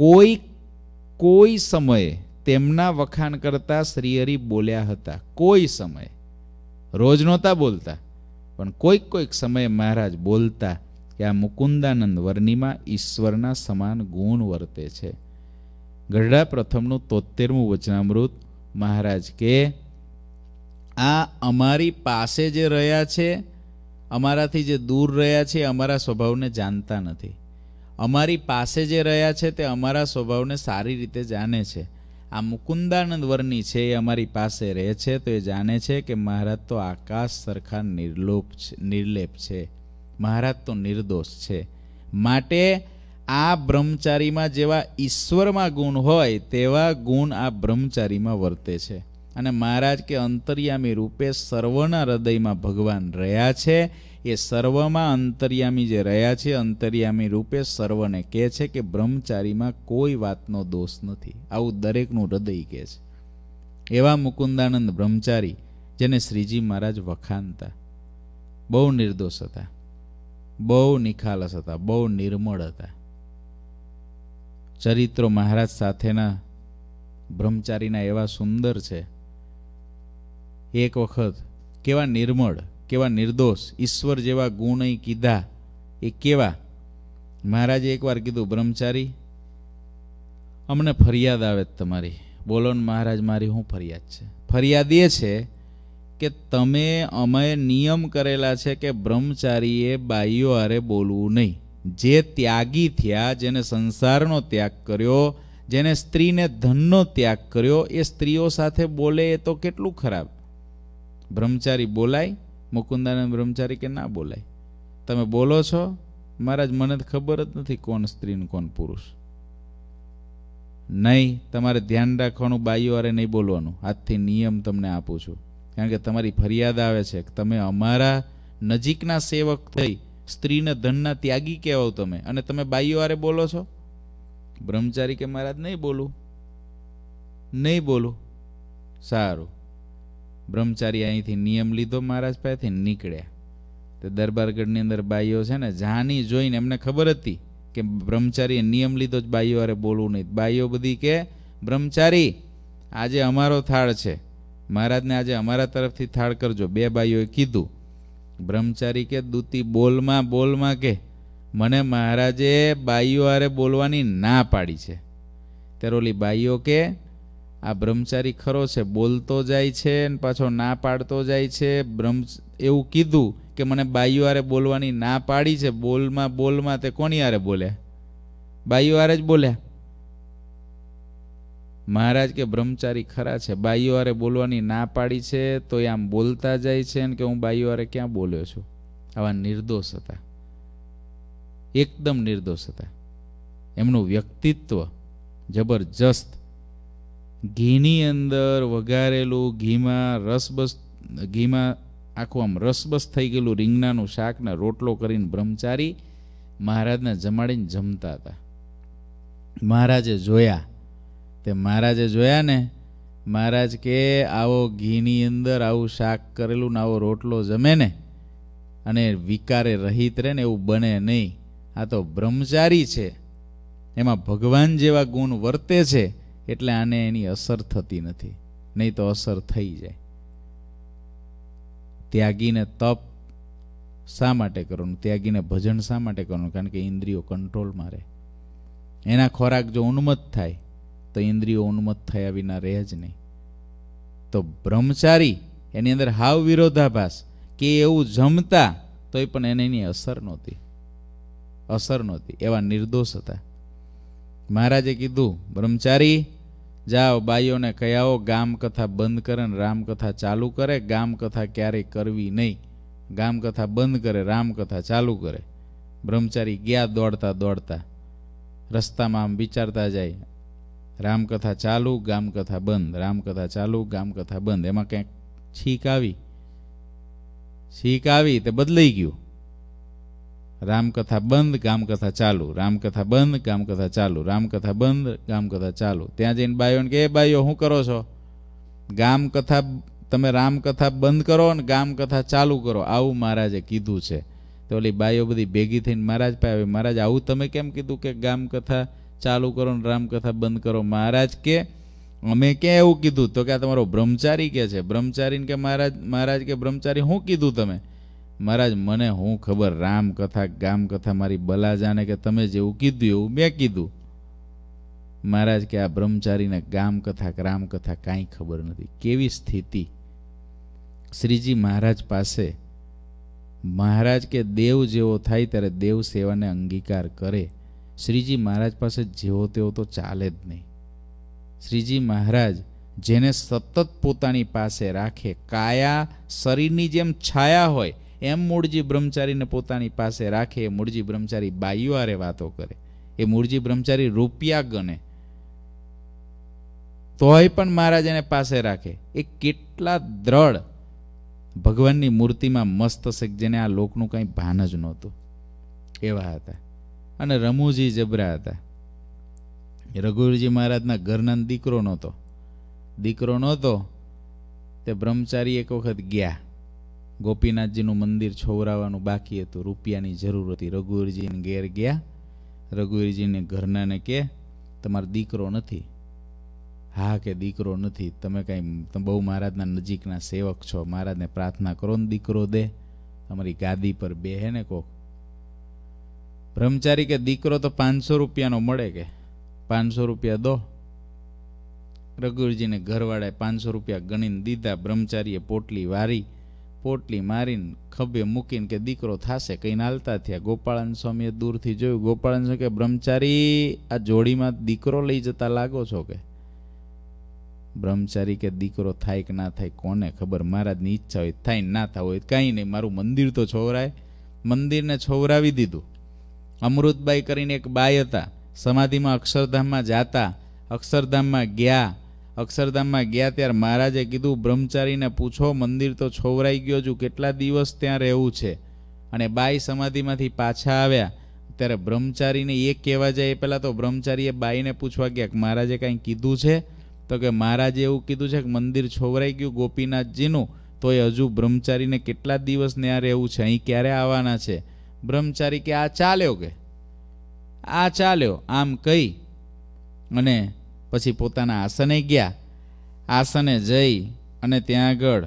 કોઈ કોઈ સમયે તેમના વખાણ કરતા શ્રીહરિ બોલ્યા હતા કોઈ સમયે રોજ નહોતા બોલતા પણ કોઈક કોઈક સમયે મહારાજ બોલતા કે આ મુકુંદાનંદ વર્ણિમાં ઈશ્વરના સમાન ગુણ વર્તે છે ગઢડા પ્રથમનું તોતેરમું વચનામૃત મહારાજ કે આ અમારી પાસે જે રહ્યા છે અમારાથી જે દૂર રહ્યા છે અમારા સ્વભાવને જાણતા નથી અમારી પાસે જે રહ્યા છે તે અમારા સ્વભાવને સારી રીતે જાણે છે આ મુકુંદાનંદ વરની છે એ અમારી પાસે રહે છે તો એ જાણે છે કે મહારાજ તો આકાશ સરખા નિર્લોપ નિર્લેપ છે મહારાજ તો નિર્દોષ છે માટે આ બ્રહ્મચારીમાં જેવા ઈશ્વરમાં ગુણ હોય તેવા ગુણ આ બ્રહ્મચારીમાં વર્તે છે અને મહારાજ કે અંતર્યામી રૂપે સર્વના હૃદયમાં ભગવાન રહ્યા છે એ સર્વમાં અંતર્યામી જે રહ્યા છે અંતર્યામી રૂપે સર્વને કહે છે કે બ્રહ્મચારીમાં કોઈ વાતનો દોષ નથી આવું દરેકનું હૃદય કહે છે એવા મુકુંદાનંદ બ્રહ્મચારી જેને શ્રીજી મહારાજ વખાનતા બહુ નિર્દોષ હતા બહુ નિખાલસ હતા બહુ નિર્મળ હતા ચરિત્રો મહારાજ સાથેના બ્રહ્મચારીના એવા સુંદર છે એક વખત કેવા નિર્મળ કેવા નિર્દોષ ઈશ્વર જેવા ગુણ કીધા એ કેવા મહારાજે એકવાર કીધું બ્રહ્મચારી અમને ફરિયાદ આવે તમારી બોલો ને મહારાજ મારી શું ફરિયાદ છે ફરિયાદ એ છે કે તમે અમે નિયમ કરેલા છે કે બ્રહ્મચારીએ બાઈઓ હારે બોલવું નહીં જે ત્યાગી થયા જેને સંસારનો ત્યાગ કર્યો જેને સ્ત્રીને ધનનો ત્યાગ કર્યો એ સ્ત્રીઓ સાથે બોલે એ તો કેટલું ખરાબ બ્રહ્મચારી બોલાય મુકુંદાને બ્રહ્મચારી કે ના બોલાય તમે બોલો છો મહારાજ મને ખબર જ નથી કોણ સ્ત્રી ને કોણ પુરુષ નહીં તમારે ધ્યાન રાખવાનું બાઈઓ નહીં બોલવાનું આજથી નિયમ તમને આપું છું કારણ કે તમારી ફરિયાદ આવે છે કે તમે અમારા નજીકના સેવક થઈ સ્ત્રીને ધનના ત્યાગી કહેવાઓ તમે અને તમે બાઈઓ બોલો છો બ્રહ્મચારી કે મહારાજ નહીં બોલું નહીં બોલું સારું બ્રહ્મચારી અહીંથી નિયમ લીધો મહારાજ પાસેથી નીકળ્યા તો દરબારગઢની અંદર બાઈઓ છે ને જાની જોઈને એમને ખબર હતી કે બ્રહ્મચારીએ નિયમ લીધો જ બાઈઓ અરે બોલવું નહીં બાઈઓ બધી કે બ્રહ્મચારી આજે અમારો થાળ છે મહારાજને આજે અમારા તરફથી થાળ કરજો બે બાઈઓએ કીધું બ્રહ્મચારી કે દૂતી બોલમાં બોલમાં કે મને મહારાજે બાઈઓ આરે બોલવાની ના પાડી છે ત્યારે ઓલી બાઈઓ કે આ બ્રહ્મચારી ખરો છે બોલતો જાય છે અને પાછો ના પાડતો જાય છે બ્રહ્મ એવું કીધું કે મને બાઈઓ આરે બોલવાની ના પાડી છે બોલમાં બોલમાં તે કોની આરે બોલ્યા બાઈઓ આરે જ બોલ્યા મહારાજ કે બ્રહ્મચારી ખરા છે બાઈઓ આરે બોલવાની ના પાડી છે તો એ આમ બોલતા જાય છે કે હું બાઈઓ આરે ક્યાં બોલ્યો છું આવા નિર્દોષ હતા એકદમ નિર્દોષ હતા એમનું વ્યક્તિત્વ જબરજસ્ત ઘીની અંદર વઘારેલું ઘીમાં રસબસ ઘીમાં આખું આમ રસબસ થઈ ગયેલું રીંગણાનું શાકને રોટલો કરીને બ્રહ્મચારી મહારાજને જમાડીને જમતા હતા મહારાજે જોયા તે મહારાજે જોયા ને મહારાજ કે આવો ઘીની અંદર આવું શાક કરેલું ને આવો રોટલો જમે ને અને વિકારે રહિત રહે ને એવું બને નહીં આ તો બ્રહ્મચારી છે એમાં ભગવાન જેવા ગુણ વર્તે છે એટલે આને એની અસર થતી નથી નહીં તો અસર થઈ જાય ત્યાગીને તપ શા માટે કરવાનું ત્યાગીને ભજન શા માટે કરવાનું કારણ કે ઇન્દ્રિયો કંટ્રોલમાં રહે એના ખોરાક જો ઉન્મત થાય તો ઇન્દ્રિયો ઉન્મત થયા વિના રહે જ નહીં તો બ્રહ્મચારી એની અંદર હાવ વિરોધાભાસ કે એવું જમતા તોય પણ એને એની અસર નહોતી અસર નહોતી એવા નિર્દોષ હતા મહારાજે કીધું બ્રહ્મચારી જાઓ બાઈઓને કહેવાઓ ગામકથા બંધ કરે ને રામકથા ચાલુ કરે ગામકથા ક્યારેય કરવી નહીં ગામકથા બંધ કરે રામકથા ચાલુ કરે બ્રહ્મચારી ગયા દોડતા દોડતા રસ્તામાં આમ વિચારતા જાય રામકથા ચાલુ ગામકથા બંધ રામકથા ચાલુ ગામકથા બંધ એમાં કંઈક છીક આવી છીક આવી તે બદલાઈ ગયું રામકથા બંધ ગામકથા ચાલુ રામકથા બંધ ગામકથા ચાલુ રામકથા બંધ ગામકથા ચાલુ ત્યાં જઈને બાયોને કે એ બાયો શું કરો છો ગામકથા તમે રામકથા બંધ કરો અને ગામકથા ચાલુ કરો આવું મહારાજે કીધું છે તો ઓલી બાયો બધી ભેગી થઈને મહારાજ પાસે આવી મહારાજ આવું તમે કેમ કીધું કે ગામકથા ચાલુ કરો ને રામકથા બંધ કરો મહારાજ કે અમે ક્યાં એવું કીધું તો કે આ તમારો બ્રહ્મચારી કે છે બ્રહ્મચારીને કે મહારાજ મહારાજ કે બ્રહ્મચારી શું કીધું તમે મહારાજ મને હું ખબર રામ કથા ગામ કથા મારી બલાજાને કે તમે જેવું કીધું એવું મેં કીધું મહારાજ કે આ બ્રહ્મચારીને ગામ કથા રામ કથા કાંઈ ખબર નથી કેવી સ્થિતિ શ્રીજી મહારાજ પાસે મહારાજ કે દેવ જેવો થાય ત્યારે દેવ સેવાને અંગીકાર કરે શ્રીજી મહારાજ પાસે જેવો તેવો તો ચાલે જ નહીં શ્રીજી મહારાજ જેને સતત પોતાની પાસે રાખે કાયા શરીરની જેમ છાયા હોય એમ મૂળજી બ્રહ્મચારીને પોતાની પાસે રાખે એ મૂળજી બ્રહ્મચારી બાઈઓ વાતો કરે એ મૂળજી બ્રહ્મચારી રૂપિયા ગણે તોય પણ મહારાજ એને પાસે રાખે એ કેટલા દ્રઢ ભગવાનની મૂર્તિમાં મસ્ત છે જેને આ લોકનું કંઈ ભાન જ નહોતું એવા હતા અને રમુજી જબરા હતા રઘુજી મહારાજના ઘરના દીકરો નહોતો દીકરો નહોતો તે બ્રહ્મચારી એક વખત ગયા ગોપીનાથજીનું મંદિર છોવરાવાનું બાકી હતું રૂપિયાની જરૂર હતી રઘુવીરજીને ઘેર ગયા રઘુવીરજીને ઘરનાને કે તમારો દીકરો નથી હા કે દીકરો નથી તમે કાંઈ બહુ મહારાજના નજીકના સેવક છો મહારાજને પ્રાર્થના કરો ને દીકરો દે અમારી ગાદી પર બેહે ને કોક બ્રહ્મચારી કે દીકરો તો પાંચસો રૂપિયાનો મળે કે પાંચસો રૂપિયા દો રઘુવીરજીને ઘરવાળાએ પાંચસો રૂપિયા ગણીને દીધા બ્રહ્મચારીએ પોટલી વારી પોટલી મારીને ખભે મૂકીને કે દીકરો થાશે કહીને હાલતા થયા ગોપાળન સ્વામીએ દૂરથી જોયું ગોપાળન સ્વામી કે બ્રહ્મચારી આ જોડીમાં દીકરો લઈ જતા લાગો છો કે બ્રહ્મચારી કે દીકરો થાય કે ના થાય કોને ખબર મહારાજની ઈચ્છા હોય થાય ના થાય હોય કાંઈ નહીં મારું મંદિર તો છોવરાય મંદિરને છોવરાવી દીધું અમૃતબાઈ કરીને એક બાઈ હતા સમાધિમાં અક્ષરધામમાં જાતા અક્ષરધામમાં ગયા અક્ષરધામમાં ગયા ત્યારે મહારાજે કીધું બ્રહ્મચારીને પૂછો મંદિર તો છોવરાઈ ગયો છું કેટલા દિવસ ત્યાં રહેવું છે અને બાઈ સમાધિમાંથી પાછા આવ્યા ત્યારે બ્રહ્મચારીને એ કહેવા જાય એ પહેલાં તો બ્રહ્મચારીએ બાઈને પૂછવા ગયા કે મહારાજે કાંઈ કીધું છે તો કે મહારાજે એવું કીધું છે કે મંદિર છોવરાઈ ગયું ગોપીનાથજીનું તો એ હજુ બ્રહ્મચારીને કેટલા દિવસ ત્યાં રહેવું છે અહીં ક્યારે આવવાના છે બ્રહ્મચારી કે આ ચાલ્યો કે આ ચાલ્યો આમ કહી અને પછી પોતાના આસને ગયા આસને જઈ અને ત્યાં આગળ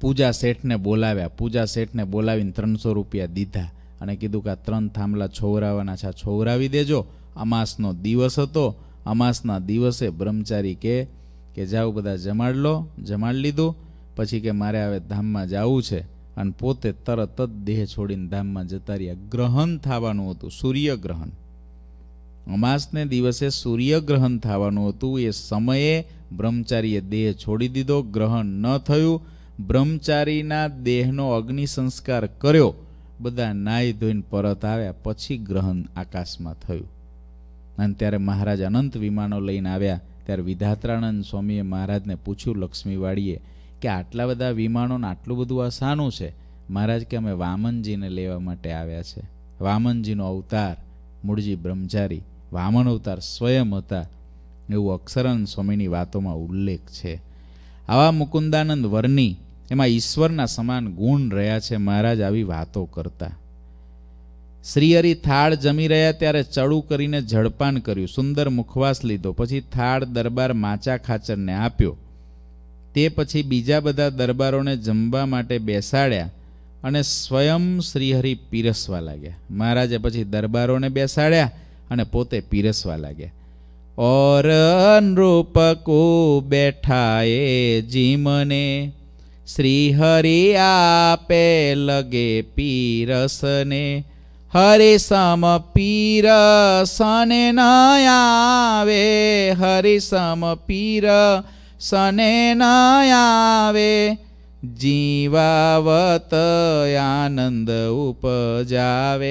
પૂજા શેઠને બોલાવ્યા પૂજા શેઠને બોલાવીને ત્રણસો રૂપિયા દીધા અને કીધું કે આ ત્રણ થાંભલા છોવરાવાના છે છોવરાવી દેજો અમાસનો દિવસ હતો અમાસના દિવસે બ્રહ્મચારી કે કે જાઓ બધા જમાડ લો જમાડ લીધું પછી કે મારે હવે ધામમાં જવું છે અને પોતે તરત જ દેહ છોડીને ધામમાં જતા રહ્યા ગ્રહણ થવાનું હતું સૂર્યગ્રહણ અમાસને દિવસે સૂર્યગ્રહણ થવાનું હતું એ સમયે બ્રહ્મચારીએ દેહ છોડી દીધો ગ્રહણ ન થયું બ્રહ્મચારીના દેહનો અગ્નિ સંસ્કાર કર્યો બધા નાહી ધોઈને પરત આવ્યા પછી ગ્રહણ આકાશમાં થયું અને ત્યારે મહારાજ અનંત વિમાનો લઈને આવ્યા ત્યારે વિધાત્રાનંદ સ્વામીએ મહારાજને પૂછ્યું લક્ષ્મીવાળીએ કે આટલા બધા વિમાનોને આટલું બધું આ શાનું છે મહારાજ કે અમે વામનજીને લેવા માટે આવ્યા છે વામનજીનો અવતાર મૂળજી બ્રહ્મચારી વામન અવતાર સ્વયં હતા એવું અક્ષરાનંદ સ્વામીની વાતોમાં ઉલ્લેખ છે આવા મુકુંદાનંદ વરની એમાં ઈશ્વરના સમાન ગુણ રહ્યા છે મહારાજ આવી વાતો કરતા શ્રીહરી થાળ જમી રહ્યા ત્યારે ચડું કરીને ઝડપાન કર્યું સુંદર મુખવાસ લીધો પછી થાળ દરબાર માચા ખાચરને આપ્યો તે પછી બીજા બધા દરબારોને જમવા માટે બેસાડ્યા અને સ્વયં શ્રીહરિ પીરસવા લાગ્યા મહારાજે પછી દરબારોને બેસાડ્યા અને પોતે પીરસવા લાગ્યા ઓર અનરૂપ કુ બેઠા એ જીમને શ્રી હરિ આપે લગે પીરસને હરે સમ પીરસને ન આવે હરે સમ પીરસને ન આવે જીવાવત આનંદ ઉપજાવે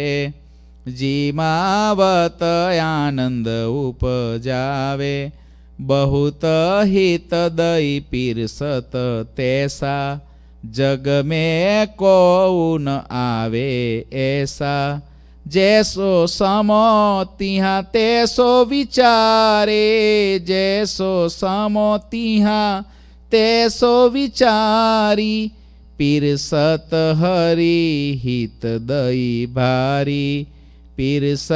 જીમાવત આનંદ ઉપજાવે बहुत हित दई पीर सत तैसा जग में कौन आवे ऐसा जैसो समो तिहा तैसो विचारे जैसो समो तिहा तैसो विचारी पीर सत हरि हित दई भारी પીરસત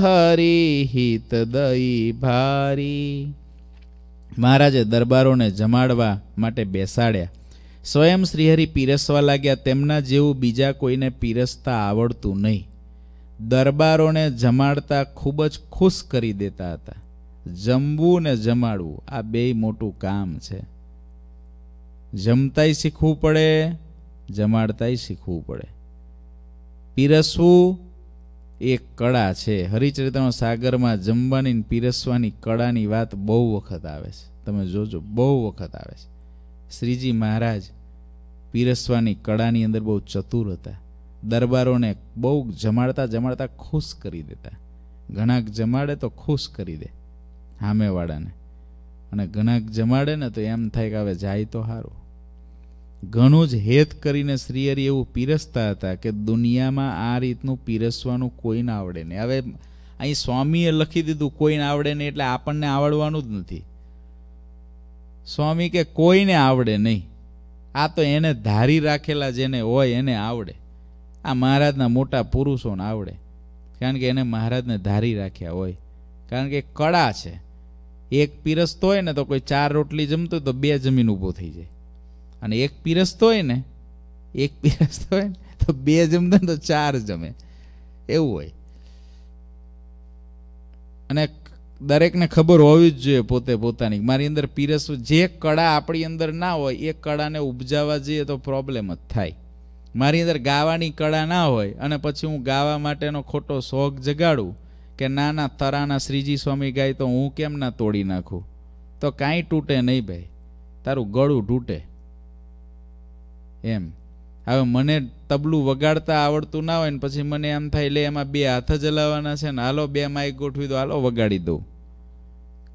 હરિહિત દઈ ભારી મહારાજે દરબારોને જમાડવા માટે બેસાડ્યા સ્વયં શ્રીહરિ પીરસવા લાગ્યા તેમના જેવું બીજા કોઈને પીરસતા આવડતું નહીં દરબારોને જમાડતા ખૂબ જ ખુશ કરી દેતા હતા જમવું ને જમાડવું આ બેય મોટું કામ છે જમતાય શીખવું પડે જમાડતાય શીખવું પડે પીરસવું એ કળા છે હરિચરિત્રનો સાગરમાં જમવાની પીરસવાની કળાની વાત બહુ વખત આવે છે તમે જોજો બહુ વખત આવે છે શ્રીજી મહારાજ પીરસવાની કળાની અંદર બહુ ચતુર હતા દરબારોને બહુ જમાડતા જમાડતા ખુશ કરી દેતા ઘણાક જમાડે તો ખુશ કરી દે સામેવાળાને અને ઘણાક જમાડે ને તો એમ થાય કે હવે જાય તો સારું ઘણું જ હેત કરીને શ્રીહરિ એવું પીરસતા હતા કે દુનિયામાં આ રીતનું પીરસવાનું કોઈને આવડે નહીં હવે અહીં સ્વામીએ લખી દીધું કોઈને આવડે નહીં એટલે આપણને આવડવાનું જ નથી સ્વામી કે કોઈને આવડે નહીં આ તો એને ધારી રાખેલા જેને હોય એને આવડે આ મહારાજના મોટા પુરુષોને આવડે કારણ કે એને મહારાજને ધારી રાખ્યા હોય કારણ કે કળા છે એક પીરસતો હોય ને તો કોઈ ચાર રોટલી જમતો તો બે જમીન ઊભો થઈ જાય અને એક પીરસતો હોય ને એક પીરસતો હોય ને તો બે જમતા તો ચાર જમે એવું હોય અને દરેકને ખબર હોવી જ જોઈએ પોતે પોતાની મારી અંદર પીરસવું જે કળા આપણી અંદર ના હોય એ કળાને ઉપજાવવા જઈએ તો પ્રોબ્લેમ જ થાય મારી અંદર ગાવાની કળા ના હોય અને પછી હું ગાવા માટેનો ખોટો શોખ જગાડું કે ના ના તરાના શ્રીજી સ્વામી ગાય તો હું કેમ ના તોડી નાખું તો કાંઈ તૂટે નહીં ભાઈ તારું ગળું તૂટે એમ હવે મને તબલું વગાડતા આવડતું ના હોય ને પછી મને એમ થાય એટલે એમાં બે હાથ જ હલાવવાના છે ને હાલો બે માઇક ગોઠવી દો હાલો વગાડી દઉં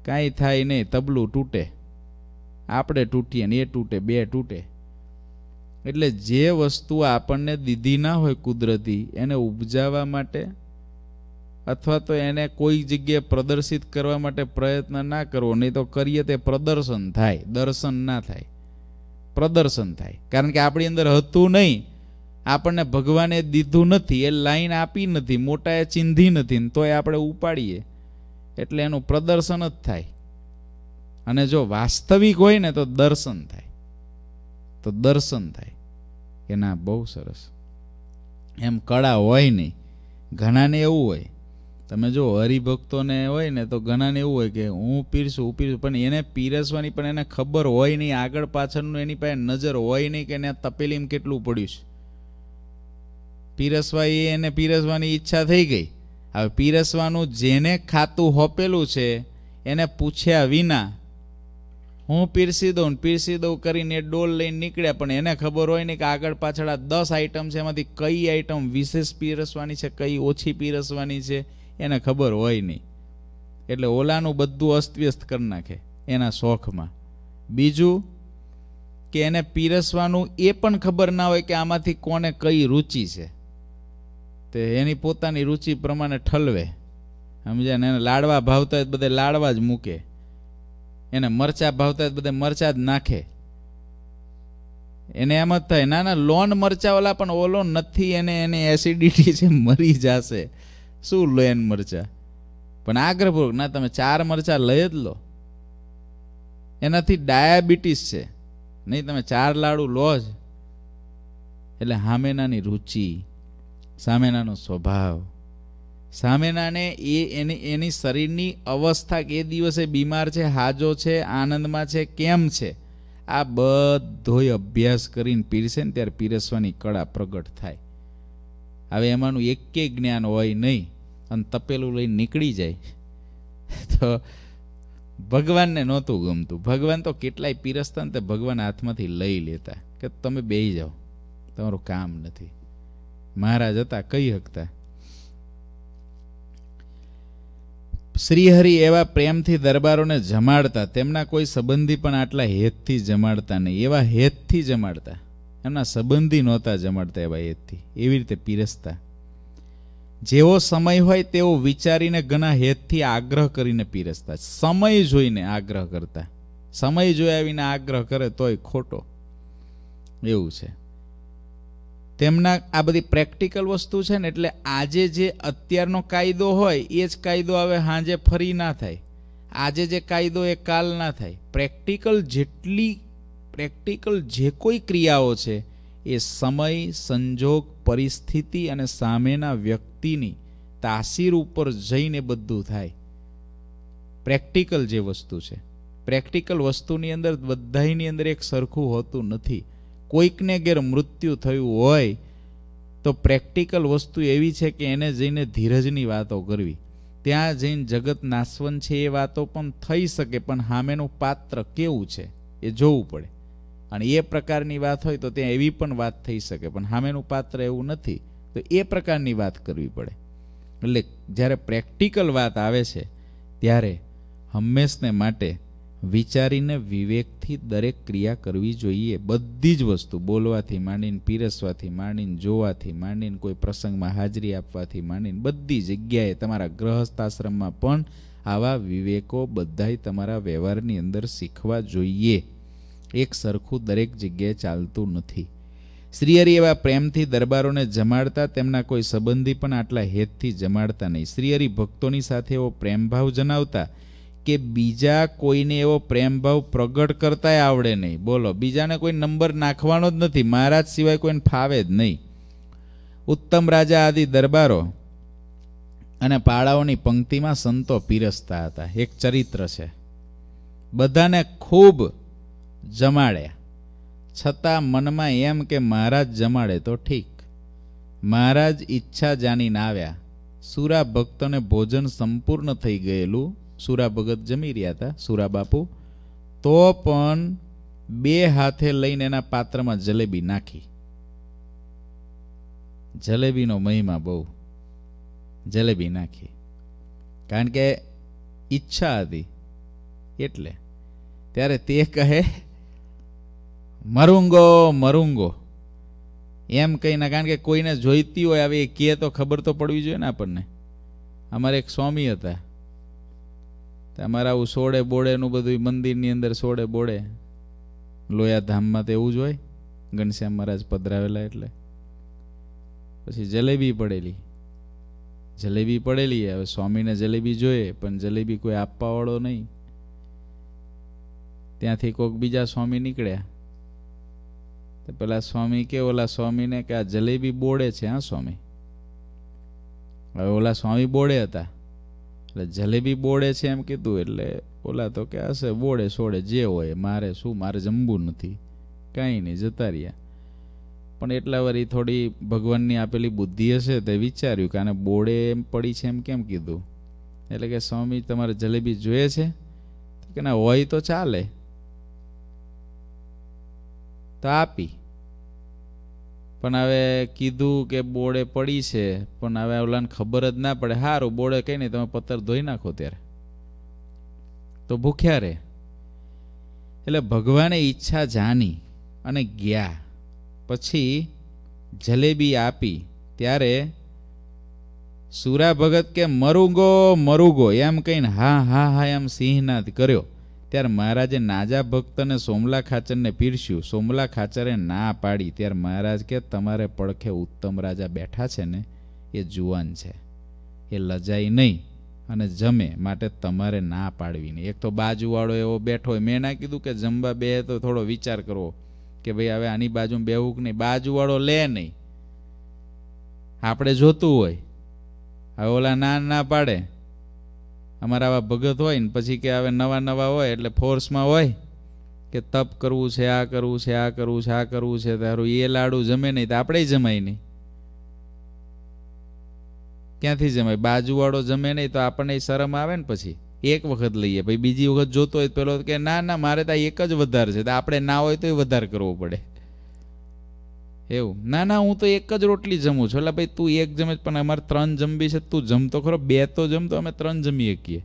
કાંઈ થાય નહીં તબલું તૂટે આપણે તૂટીએ ને એ તૂટે બે તૂટે એટલે જે વસ્તુ આપણને દીધી ના હોય કુદરતી એને ઉપજાવવા માટે અથવા તો એને કોઈ જગ્યાએ પ્રદર્શિત કરવા માટે પ્રયત્ન ના કરવો નહીં તો કરીએ તે પ્રદર્શન થાય દર્શન ના થાય પ્રદર્શન થાય કારણ કે આપણી અંદર હતું નહીં આપણને ભગવાને દીધું નથી એ લાઈન આપી નથી મોટાએ ચિંધી નથી ને તોય આપણે ઉપાડીએ એટલે એનું પ્રદર્શન જ થાય અને જો વાસ્તવિક હોય ને તો દર્શન થાય તો દર્શન થાય કે ના બહુ સરસ એમ કળા હોય નહીં ઘણાને એવું હોય તમે જો હરિભક્તોને હોય ને તો ઘણાને એવું હોય કે હું પીરસું હું પીરસું પણ એને પીરસવાની પણ એને ખબર હોય નહીં આગળ પાછળનું એની પાસે નજર હોય નહીં કે એને તપેલીમ કેટલું પડ્યું છે પીરસવા એ એને પીરસવાની ઈચ્છા થઈ ગઈ હવે પીરસવાનું જેને ખાતું હોપેલું છે એને પૂછ્યા વિના હું પીરસી દઉં પીરસી દઉં કરીને ડોલ લઈને નીકળ્યા પણ એને ખબર હોય ને કે આગળ પાછળ આ દસ આઈટમ છે એમાંથી કઈ આઈટમ વિશેષ પીરસવાની છે કઈ ઓછી પીરસવાની છે એને ખબર હોય નહીં એટલે ઓલાનું બધું અસ્તવ્યસ્ત કરી નાખે એના શોખમાં બીજું કે એને પીરસવાનું એ પણ ખબર ના હોય કે આમાંથી કોને કઈ રુચિ છે તે એની પોતાની રુચિ પ્રમાણે ઠલવે સમજે ને એને લાડવા ભાવતા જ બધે લાડવા જ મૂકે એને મરચા ભાવતા જ બધે મરચા જ નાખે એને એમ જ થાય ના ના લોન મરચાવાલા પણ ઓલો નથી એને એને એસિડિટી છે મરી જશે શું લેન મરચા પણ આગ્રહપૂર્વક ના તમે ચાર મરચા લઈ જ લો એનાથી ડાયાબિટીસ છે નહીં તમે ચાર લાડુ લો જ એટલે સામેનાની રુચિ સામેનાનો સ્વભાવ સામેનાને એ એની એની શરીરની અવસ્થા કે દિવસે બીમાર છે હાજો છે આનંદમાં છે કેમ છે આ બધોય અભ્યાસ કરીને પીરસે ને ત્યારે પીરસવાની કળા પ્રગટ થાય હવે એમાંનું એકે જ્ઞાન હોય નહીં અને તપેલું લઈને નીકળી જાય તો ભગવાનને નહોતું ગમતું ભગવાન તો કેટલાય પીરસતા ને તે ભગવાન હાથમાંથી લઈ લેતા કે તમે બે જાઓ તમારું કામ નથી મહારાજ હતા કહી શકતા શ્રીહરિ એવા પ્રેમથી દરબારોને જમાડતા તેમના કોઈ સંબંધી પણ આટલા હેતથી જમાડતા નહીં એવા હેતથી જમાડતા એમના સંબંધી નહોતા જમાડતા એવા હેતથી એવી રીતે પીરસતા જેવો સમય હોય તેવો વિચારીને ઘણા હેતથી આગ્રહ કરીને પીરસતા સમય જોઈને આગ્રહ કરતા સમય જોયા વિના આગ્રહ કરે તોય ખોટો એવું છે તેમના આ બધી પ્રેક્ટિકલ વસ્તુ છે ને એટલે આજે જે અત્યારનો કાયદો હોય એ જ કાયદો હવે હાંજે ફરી ના થાય આજે જે કાયદો એ કાલ ના થાય પ્રેક્ટિકલ જેટલી પ્રેક્ટિકલ જે કોઈ ક્રિયાઓ છે એ સમય સંજોગ પરિસ્થિતિ અને સામેના વ્યક્તિની તાસીર ઉપર જઈને બધું થાય પ્રેક્ટિકલ જે વસ્તુ છે પ્રેક્ટિકલ વસ્તુની અંદર બધાની અંદર એક સરખું હોતું નથી કોઈકને ઘેર મૃત્યુ થયું હોય તો પ્રેક્ટિકલ વસ્તુ એવી છે કે એને જઈને ધીરજની વાતો કરવી ત્યાં જઈને જગત નાસવન છે એ વાતો પણ થઈ શકે પણ સામેનું પાત્ર કેવું છે એ જોવું પડે અને એ પ્રકારની વાત હોય તો ત્યાં એવી પણ વાત થઈ શકે પણ સામેનું પાત્ર એવું નથી તો એ પ્રકારની વાત કરવી પડે એટલે જ્યારે પ્રેક્ટિકલ વાત આવે છે ત્યારે હંમેશને માટે વિચારીને વિવેકથી દરેક ક્રિયા કરવી જોઈએ બધી જ વસ્તુ બોલવાથી માંડીને પીરસવાથી માંડીને જોવાથી માંડીને કોઈ પ્રસંગમાં હાજરી આપવાથી માંડીને બધી જગ્યાએ તમારા ગ્રહસ્થાશ્રમમાં પણ આવા વિવેકો બધાય તમારા વ્યવહારની અંદર શીખવા જોઈએ એક સરખું દરેક જગ્યાએ ચાલતું નથી શ્રીહરિ એવા પ્રેમથી દરબારોને જમાડતા તેમના કોઈ સંબંધી પણ આટલા હેતથી જમાડતા નહીં શ્રીહરિ ભક્તોની સાથે એવો પ્રેમભાવ જણાવતા કે બીજા કોઈને એવો પ્રેમભાવ પ્રગટ કરતાય આવડે નહીં બોલો બીજાને કોઈ નંબર નાખવાનો જ નથી મહારાજ સિવાય કોઈને ફાવે જ નહીં ઉત્તમ રાજા આદિ દરબારો અને પાળાઓની પંક્તિમાં સંતો પીરસતા હતા એક ચરિત્ર છે બધાને ખૂબ જમાડ્યા છતાં મનમાં એમ કે મહારાજ જમાડે તો ઠીક મહારાજ ઈચ્છા જાણીને આવ્યા સુરા ભક્તને ભોજન સંપૂર્ણ થઈ ગયેલું સુરા ભગત જમી રહ્યા હતા સુરા બાપુ તો પણ બે હાથે લઈને એના પાત્રમાં જલેબી નાખી જલેબીનો મહિમા બહુ જલેબી નાખી કારણ કે ઈચ્છા હતી એટલે ત્યારે તે કહે મરુંગો મરુંગો એમ કહીને કારણ કે કોઈને જોઈતી હોય આવી એ કહે તો ખબર તો પડવી જોઈએ ને આપણને અમારે એક સ્વામી હતા અમારા આવું સોડે બોડેનું બધું મંદિરની અંદર સોડે બોડે લોયા ધામમાં તો એવું જ હોય ઘનશ્યામ મહારાજ પધરાવેલા એટલે પછી જલેબી પડેલી જલેબી પડેલી હવે સ્વામીને જલેબી જોઈએ પણ જલેબી કોઈ આપવાવાળો નહીં ત્યાંથી કોઈક બીજા સ્વામી નીકળ્યા તો પેલા સ્વામી કે ઓલા સ્વામીને કે આ જલેબી બોડે છે હા સ્વામી હવે ઓલા સ્વામી બોડે હતા એટલે જલેબી બોડે છે એમ કીધું એટલે ઓલા તો કે હશે બોડે સોડે જે હોય મારે શું મારે જમવું નથી કાંઈ નહીં જતા રહ્યા પણ એટલા વાર થોડી ભગવાનની આપેલી બુદ્ધિ હશે તે વિચાર્યું કે આને બોડે એમ પડી છે એમ કેમ કીધું એટલે કે સ્વામી તમારે જલેબી જોઈએ છે કે ના હોય તો ચાલે તો આપી પણ હવે કીધું કે બોળે પડી છે પણ હવે ઓલાને ખબર જ ના પડે સારું બોળે કંઈ નહીં તમે પથ્થર ધોઈ નાખો ત્યારે તો ભૂખ્યા રહે એટલે ભગવાને ઈચ્છા જાણી અને ગયા પછી જલેબી આપી ત્યારે સુરા ભગત કે મરુગો મરુગો એમ કહીને હા હા હા એમ સિંહનાદ કર્યો ત્યારે મહારાજે નાજા ભક્તને સોમલા ખાચરને પીરસ્યું સોમલા ખાચરે ના પાડી ત્યારે મહારાજ કે તમારે પડખે ઉત્તમ રાજા બેઠા છે ને એ જુવાન છે એ લજાય નહીં અને જમે માટે તમારે ના પાડવી નહીં એક તો બાજુવાળો એવો બેઠો હોય મેં ના કીધું કે જમવા બે તો થોડો વિચાર કરવો કે ભાઈ હવે આની બાજુ બેવું કે નહીં બાજુવાળો લે નહીં આપણે જોતું હોય હવે ઓલા ના ના પાડે અમારા આવા ભગત હોય ને પછી કે હવે નવા નવા હોય એટલે ફોર્સમાં હોય કે તપ કરવું છે આ કરવું છે આ કરવું છે આ કરવું છે તારું એ લાડુ જમે નહીં તો આપણે જમાય નહીં ક્યાંથી જમાય બાજુવાળો જમે નહીં તો આપણને શરમ આવે ને પછી એક વખત લઈએ ભાઈ બીજી વખત જોતો હોય પેલો કે ના ના મારે તો એક જ વધારે છે તો આપણે ના હોય તો એ વધારે કરવો પડે એવું ના ના હું તો એક જ રોટલી જમું છું એટલે ભાઈ તું એક જમે પણ અમારે ત્રણ જમવી છે તું જમતો ખરો બે તો જમતો અમે ત્રણ જમી શકીએ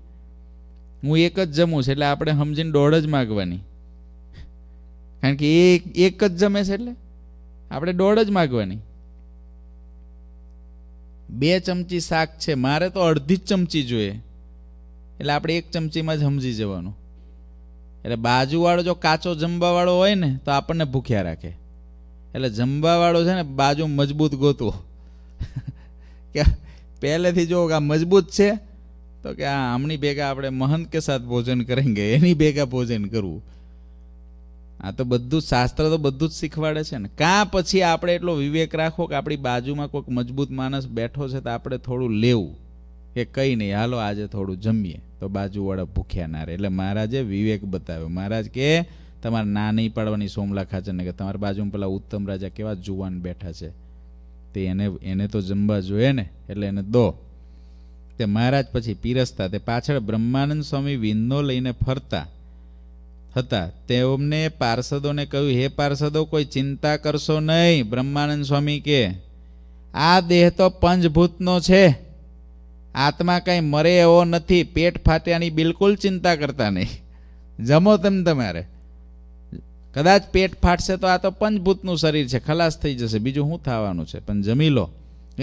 હું એક જ જમું છું એટલે આપણે સમજીને દોઢ જ માગવાની કારણ કે એક એક જ જમે છે એટલે આપણે દોઢ જ માગવાની બે ચમચી શાક છે મારે તો અડધી જ ચમચી જોઈએ એટલે આપણે એક ચમચીમાં જ સમજી જવાનું એટલે બાજુવાળો જો કાચો જમવાવાળો હોય ને તો આપણને ભૂખ્યા રાખે એટલે જમવાવાળો છે ને બાજુ મજબૂત ગોતવો કે પહેલેથી જો આ મજબૂત છે તો કે આ આમની ભેગા આપણે મહંત કે સાથ ભોજન કરેંગે એની ભેગા ભોજન કરવું આ તો બધું શાસ્ત્ર તો બધું જ શીખવાડે છે ને કાં પછી આપણે એટલો વિવેક રાખો કે આપણી બાજુમાં કોઈક મજબૂત માણસ બેઠો છે તો આપણે થોડું લેવું કે કંઈ નહીં હાલો આજે થોડું જમીએ તો બાજુવાળા ભૂખ્યા ના રહે એટલે મહારાજે વિવેક બતાવ્યો મહારાજ કે તમારે ના નહીં પાડવાની સોમલાખા છે ને કે તમારી બાજુમાં પેલા ઉત્તમ રાજા કેવા જુવાન બેઠા છે તે એને એને તો જમવા જોઈએ ને એટલે એને દો તે મહારાજ પછી પીરસતા તે પાછળ બ્રહ્માનંદ સ્વામી વિંદો લઈને ફરતા હતા તેમને પાર્ષદોને કહ્યું હે પાર્ષદો કોઈ ચિંતા કરશો નહીં બ્રહ્માનંદ સ્વામી કે આ દેહ તો પંચભૂતનો છે આત્મા કંઈ મરે એવો નથી પેટ ફાટ્યાની બિલકુલ ચિંતા કરતા નહીં જમો તેમ તમારે કદાચ પેટ ફાટશે તો આ તો પંચભૂતનું શરીર છે ખલાસ થઈ જશે બીજું શું થવાનું છે પણ જમી લો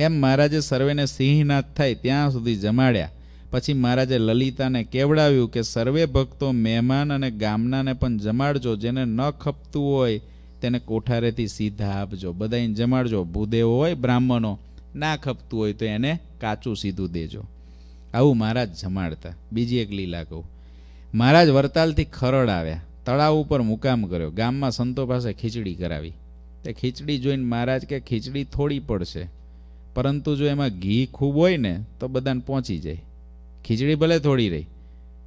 એમ મહારાજે સર્વેને સિંહનાથ થાય ત્યાં સુધી જમાડ્યા પછી મહારાજે લલિતાને કેવડાવ્યું કે સર્વે ભક્તો મહેમાન અને ગામનાને પણ જમાડજો જેને ન ખપતું હોય તેને કોઠારેથી સીધા આપજો બધાને જમાડજો ભૂદેવો હોય બ્રાહ્મણો ના ખપતું હોય તો એને કાચું સીધું દેજો આવું મહારાજ જમાડતા બીજી એક લીલા કહું મહારાજ વરતાલથી ખરડ આવ્યા તળાવ ઉપર મુકામ કર્યો ગામમાં સંતો પાસે ખીચડી કરાવી તે ખીચડી જોઈને મહારાજ કે ખીચડી થોડી પડશે પરંતુ જો એમાં ઘી ખૂબ હોય ને તો બધાને પહોંચી જાય ખીચડી ભલે થોડી રહી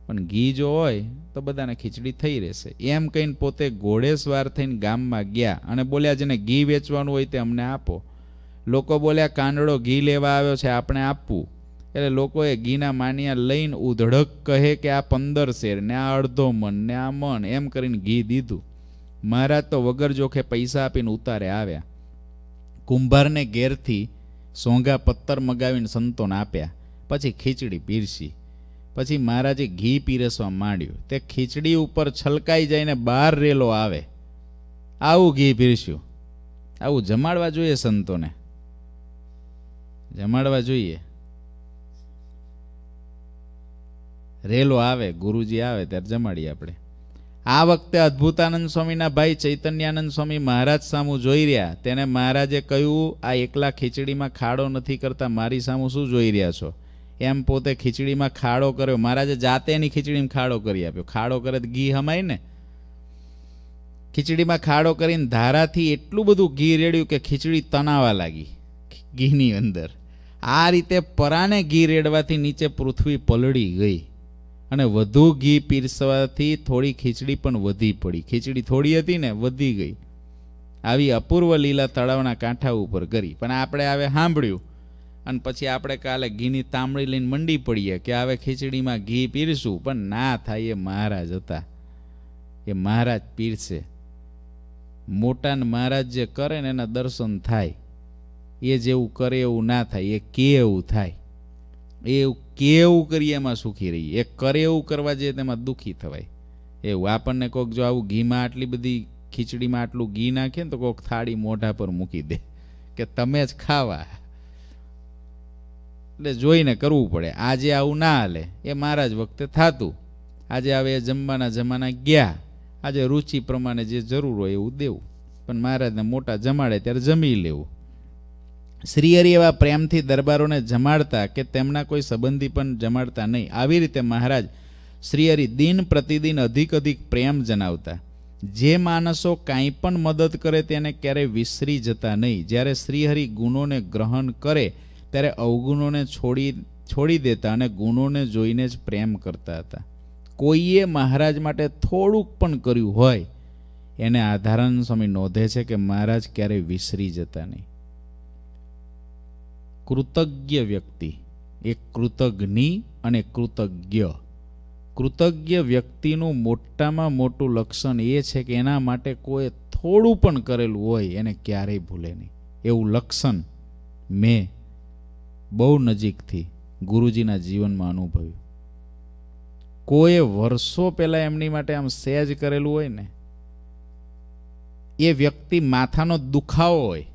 પણ ઘી જો હોય તો બધાને ખીચડી થઈ રહેશે એમ કહીને પોતે ઘોડે ઘોડેસવાર થઈને ગામમાં ગયા અને બોલ્યા જેને ઘી વેચવાનું હોય તે અમને આપો લોકો બોલ્યા કાંડળો ઘી લેવા આવ્યો છે આપણે આપવું એટલે લોકોએ ગીના માનિયા લઈને ઉધડક કહે કે આ પંદર શેર ને આ અડધો મન ને આ મન એમ કરીને ઘી દીધું મહારાજ તો વગર જોખે પૈસા આપીને ઉતારે આવ્યા કુંભારને ઘેરથી સોંઘા પથ્થર મગાવીને સંતોને આપ્યા પછી ખીચડી પીરસી પછી મહારાજે ઘી પીરસવા માંડ્યું તે ખીચડી ઉપર છલકાઈ જઈને બહાર રેલો આવે આવું ઘી પીરસ્યું આવું જમાડવા જોઈએ સંતોને જમાડવા જોઈએ રેલો આવે ગુરુજી આવે ત્યારે જમાડીએ આપણે આ વખતે અદ્ભુતાનંદ સ્વામીના ભાઈ ચૈતન્યાનંદ સ્વામી મહારાજ સામું જોઈ રહ્યા તેને મહારાજે કહ્યું આ એકલા ખીચડીમાં ખાડો નથી કરતા મારી સામું શું જોઈ રહ્યા છો એમ પોતે ખીચડીમાં ખાડો કર્યો મહારાજે જાતે એની ખીચડીમાં ખાડો કરી આપ્યો ખાડો કરે તો ઘી હમાય ને ખીચડીમાં ખાડો કરીને ધારાથી એટલું બધું ઘી રેડ્યું કે ખીચડી તણાવા લાગી ઘીની અંદર આ રીતે પરાને ઘી રેડવાથી નીચે પૃથ્વી પલળી ગઈ અને વધુ ઘી પીરસવાથી થોડી ખીચડી પણ વધી પડી ખીચડી થોડી હતી ને વધી ગઈ આવી અપૂર્વ લીલા તળાવના કાંઠા ઉપર કરી પણ આપણે હવે સાંભળ્યું અને પછી આપણે કાલે ઘીની તાંબડી લઈને મંડી પડીએ કે હવે ખીચડીમાં ઘી પીરશું પણ ના થાય એ મહારાજ હતા એ મહારાજ પીરશે મોટાને મહારાજ જે કરે ને એના દર્શન થાય એ જેવું કરે એવું ના થાય એ કે એવું થાય એવું કેવું કરીએ એમાં સુખી રહીએ એ કરે એવું કરવા જઈએ તેમાં દુઃખી થવાય એવું આપણને કોઈક જો આવું ઘીમાં આટલી બધી ખીચડીમાં આટલું ઘી નાખે ને તો કોઈક થાળી મોઢા પર મૂકી દે કે તમે જ ખાવા એટલે જોઈને કરવું પડે આજે આવું ના હાલે એ મારા જ વખતે થતું આજે આવે એ જમવાના જમાના ગયા આજે રુચિ પ્રમાણે જે જરૂર હોય એવું દેવું પણ મહારાજને મોટા જમાડે ત્યારે જમી લેવું શ્રીહરિ એવા પ્રેમથી દરબારોને જમાડતા કે તેમના કોઈ સંબંધી પણ જમાડતા નહીં આવી રીતે મહારાજ શ્રીહરિ દિન પ્રતિદિન અધિક અધિક પ્રેમ જણાવતા જે માણસો કાંઈ પણ મદદ કરે તેને ક્યારેય વિસરી જતા નહીં જ્યારે શ્રીહરિ ગુણોને ગ્રહણ કરે ત્યારે અવગુણોને છોડી છોડી દેતા અને ગુણોને જોઈને જ પ્રેમ કરતા હતા કોઈએ મહારાજ માટે થોડુંક પણ કર્યું હોય એને આધારણ સ્વામી નોંધે છે કે મહારાજ ક્યારેય વિસરી જતા નહીં કૃતજ્ઞ વ્યક્તિ એક કૃતજ્ઞ અને કૃતજ્ઞ કૃતજ્ઞ વ્યક્તિનું મોટામાં મોટું લક્ષણ એ છે કે એના માટે કોઈ થોડું પણ કરેલું હોય એને ક્યારેય ભૂલે નહીં એવું લક્ષણ મેં બહુ નજીકથી ગુરુજીના જીવનમાં અનુભવ્યું કોઈએ વર્ષો પહેલાં એમની માટે આમ સહેજ કરેલું હોય ને એ વ્યક્તિ માથાનો દુખાવો હોય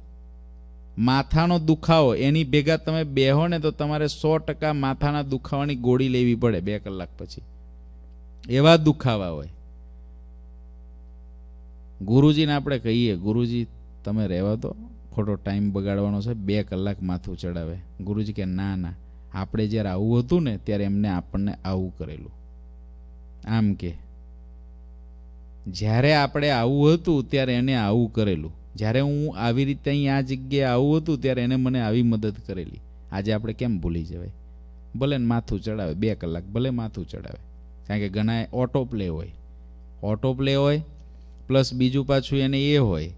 માથાનો દુખાવો એની ભેગા તમે બેહો ને તો તમારે સો ટકા માથાના દુખાવાની ગોળી લેવી પડે બે કલાક પછી એવા દુખાવા હોય ગુરુજીને આપણે કહીએ ગુરુજી તમે રહેવા દો ખોટો ટાઈમ બગાડવાનો છે બે કલાક માથું ચડાવે ગુરુજી કે ના ના આપણે જ્યારે આવું હતું ને ત્યારે એમને આપણને આવું કરેલું આમ કે જ્યારે આપણે આવું હતું ત્યારે એને આવું કરેલું જ્યારે હું આવી રીતે અહીં આ જગ્યાએ આવું હતું ત્યારે એને મને આવી મદદ કરેલી આજે આપણે કેમ ભૂલી જવાય ભલે માથું ચડાવે બે કલાક ભલે માથું ચડાવે કારણ કે ઘણા ઓટો પ્લે હોય ઓટો પ્લે હોય પ્લસ બીજું પાછું એને એ હોય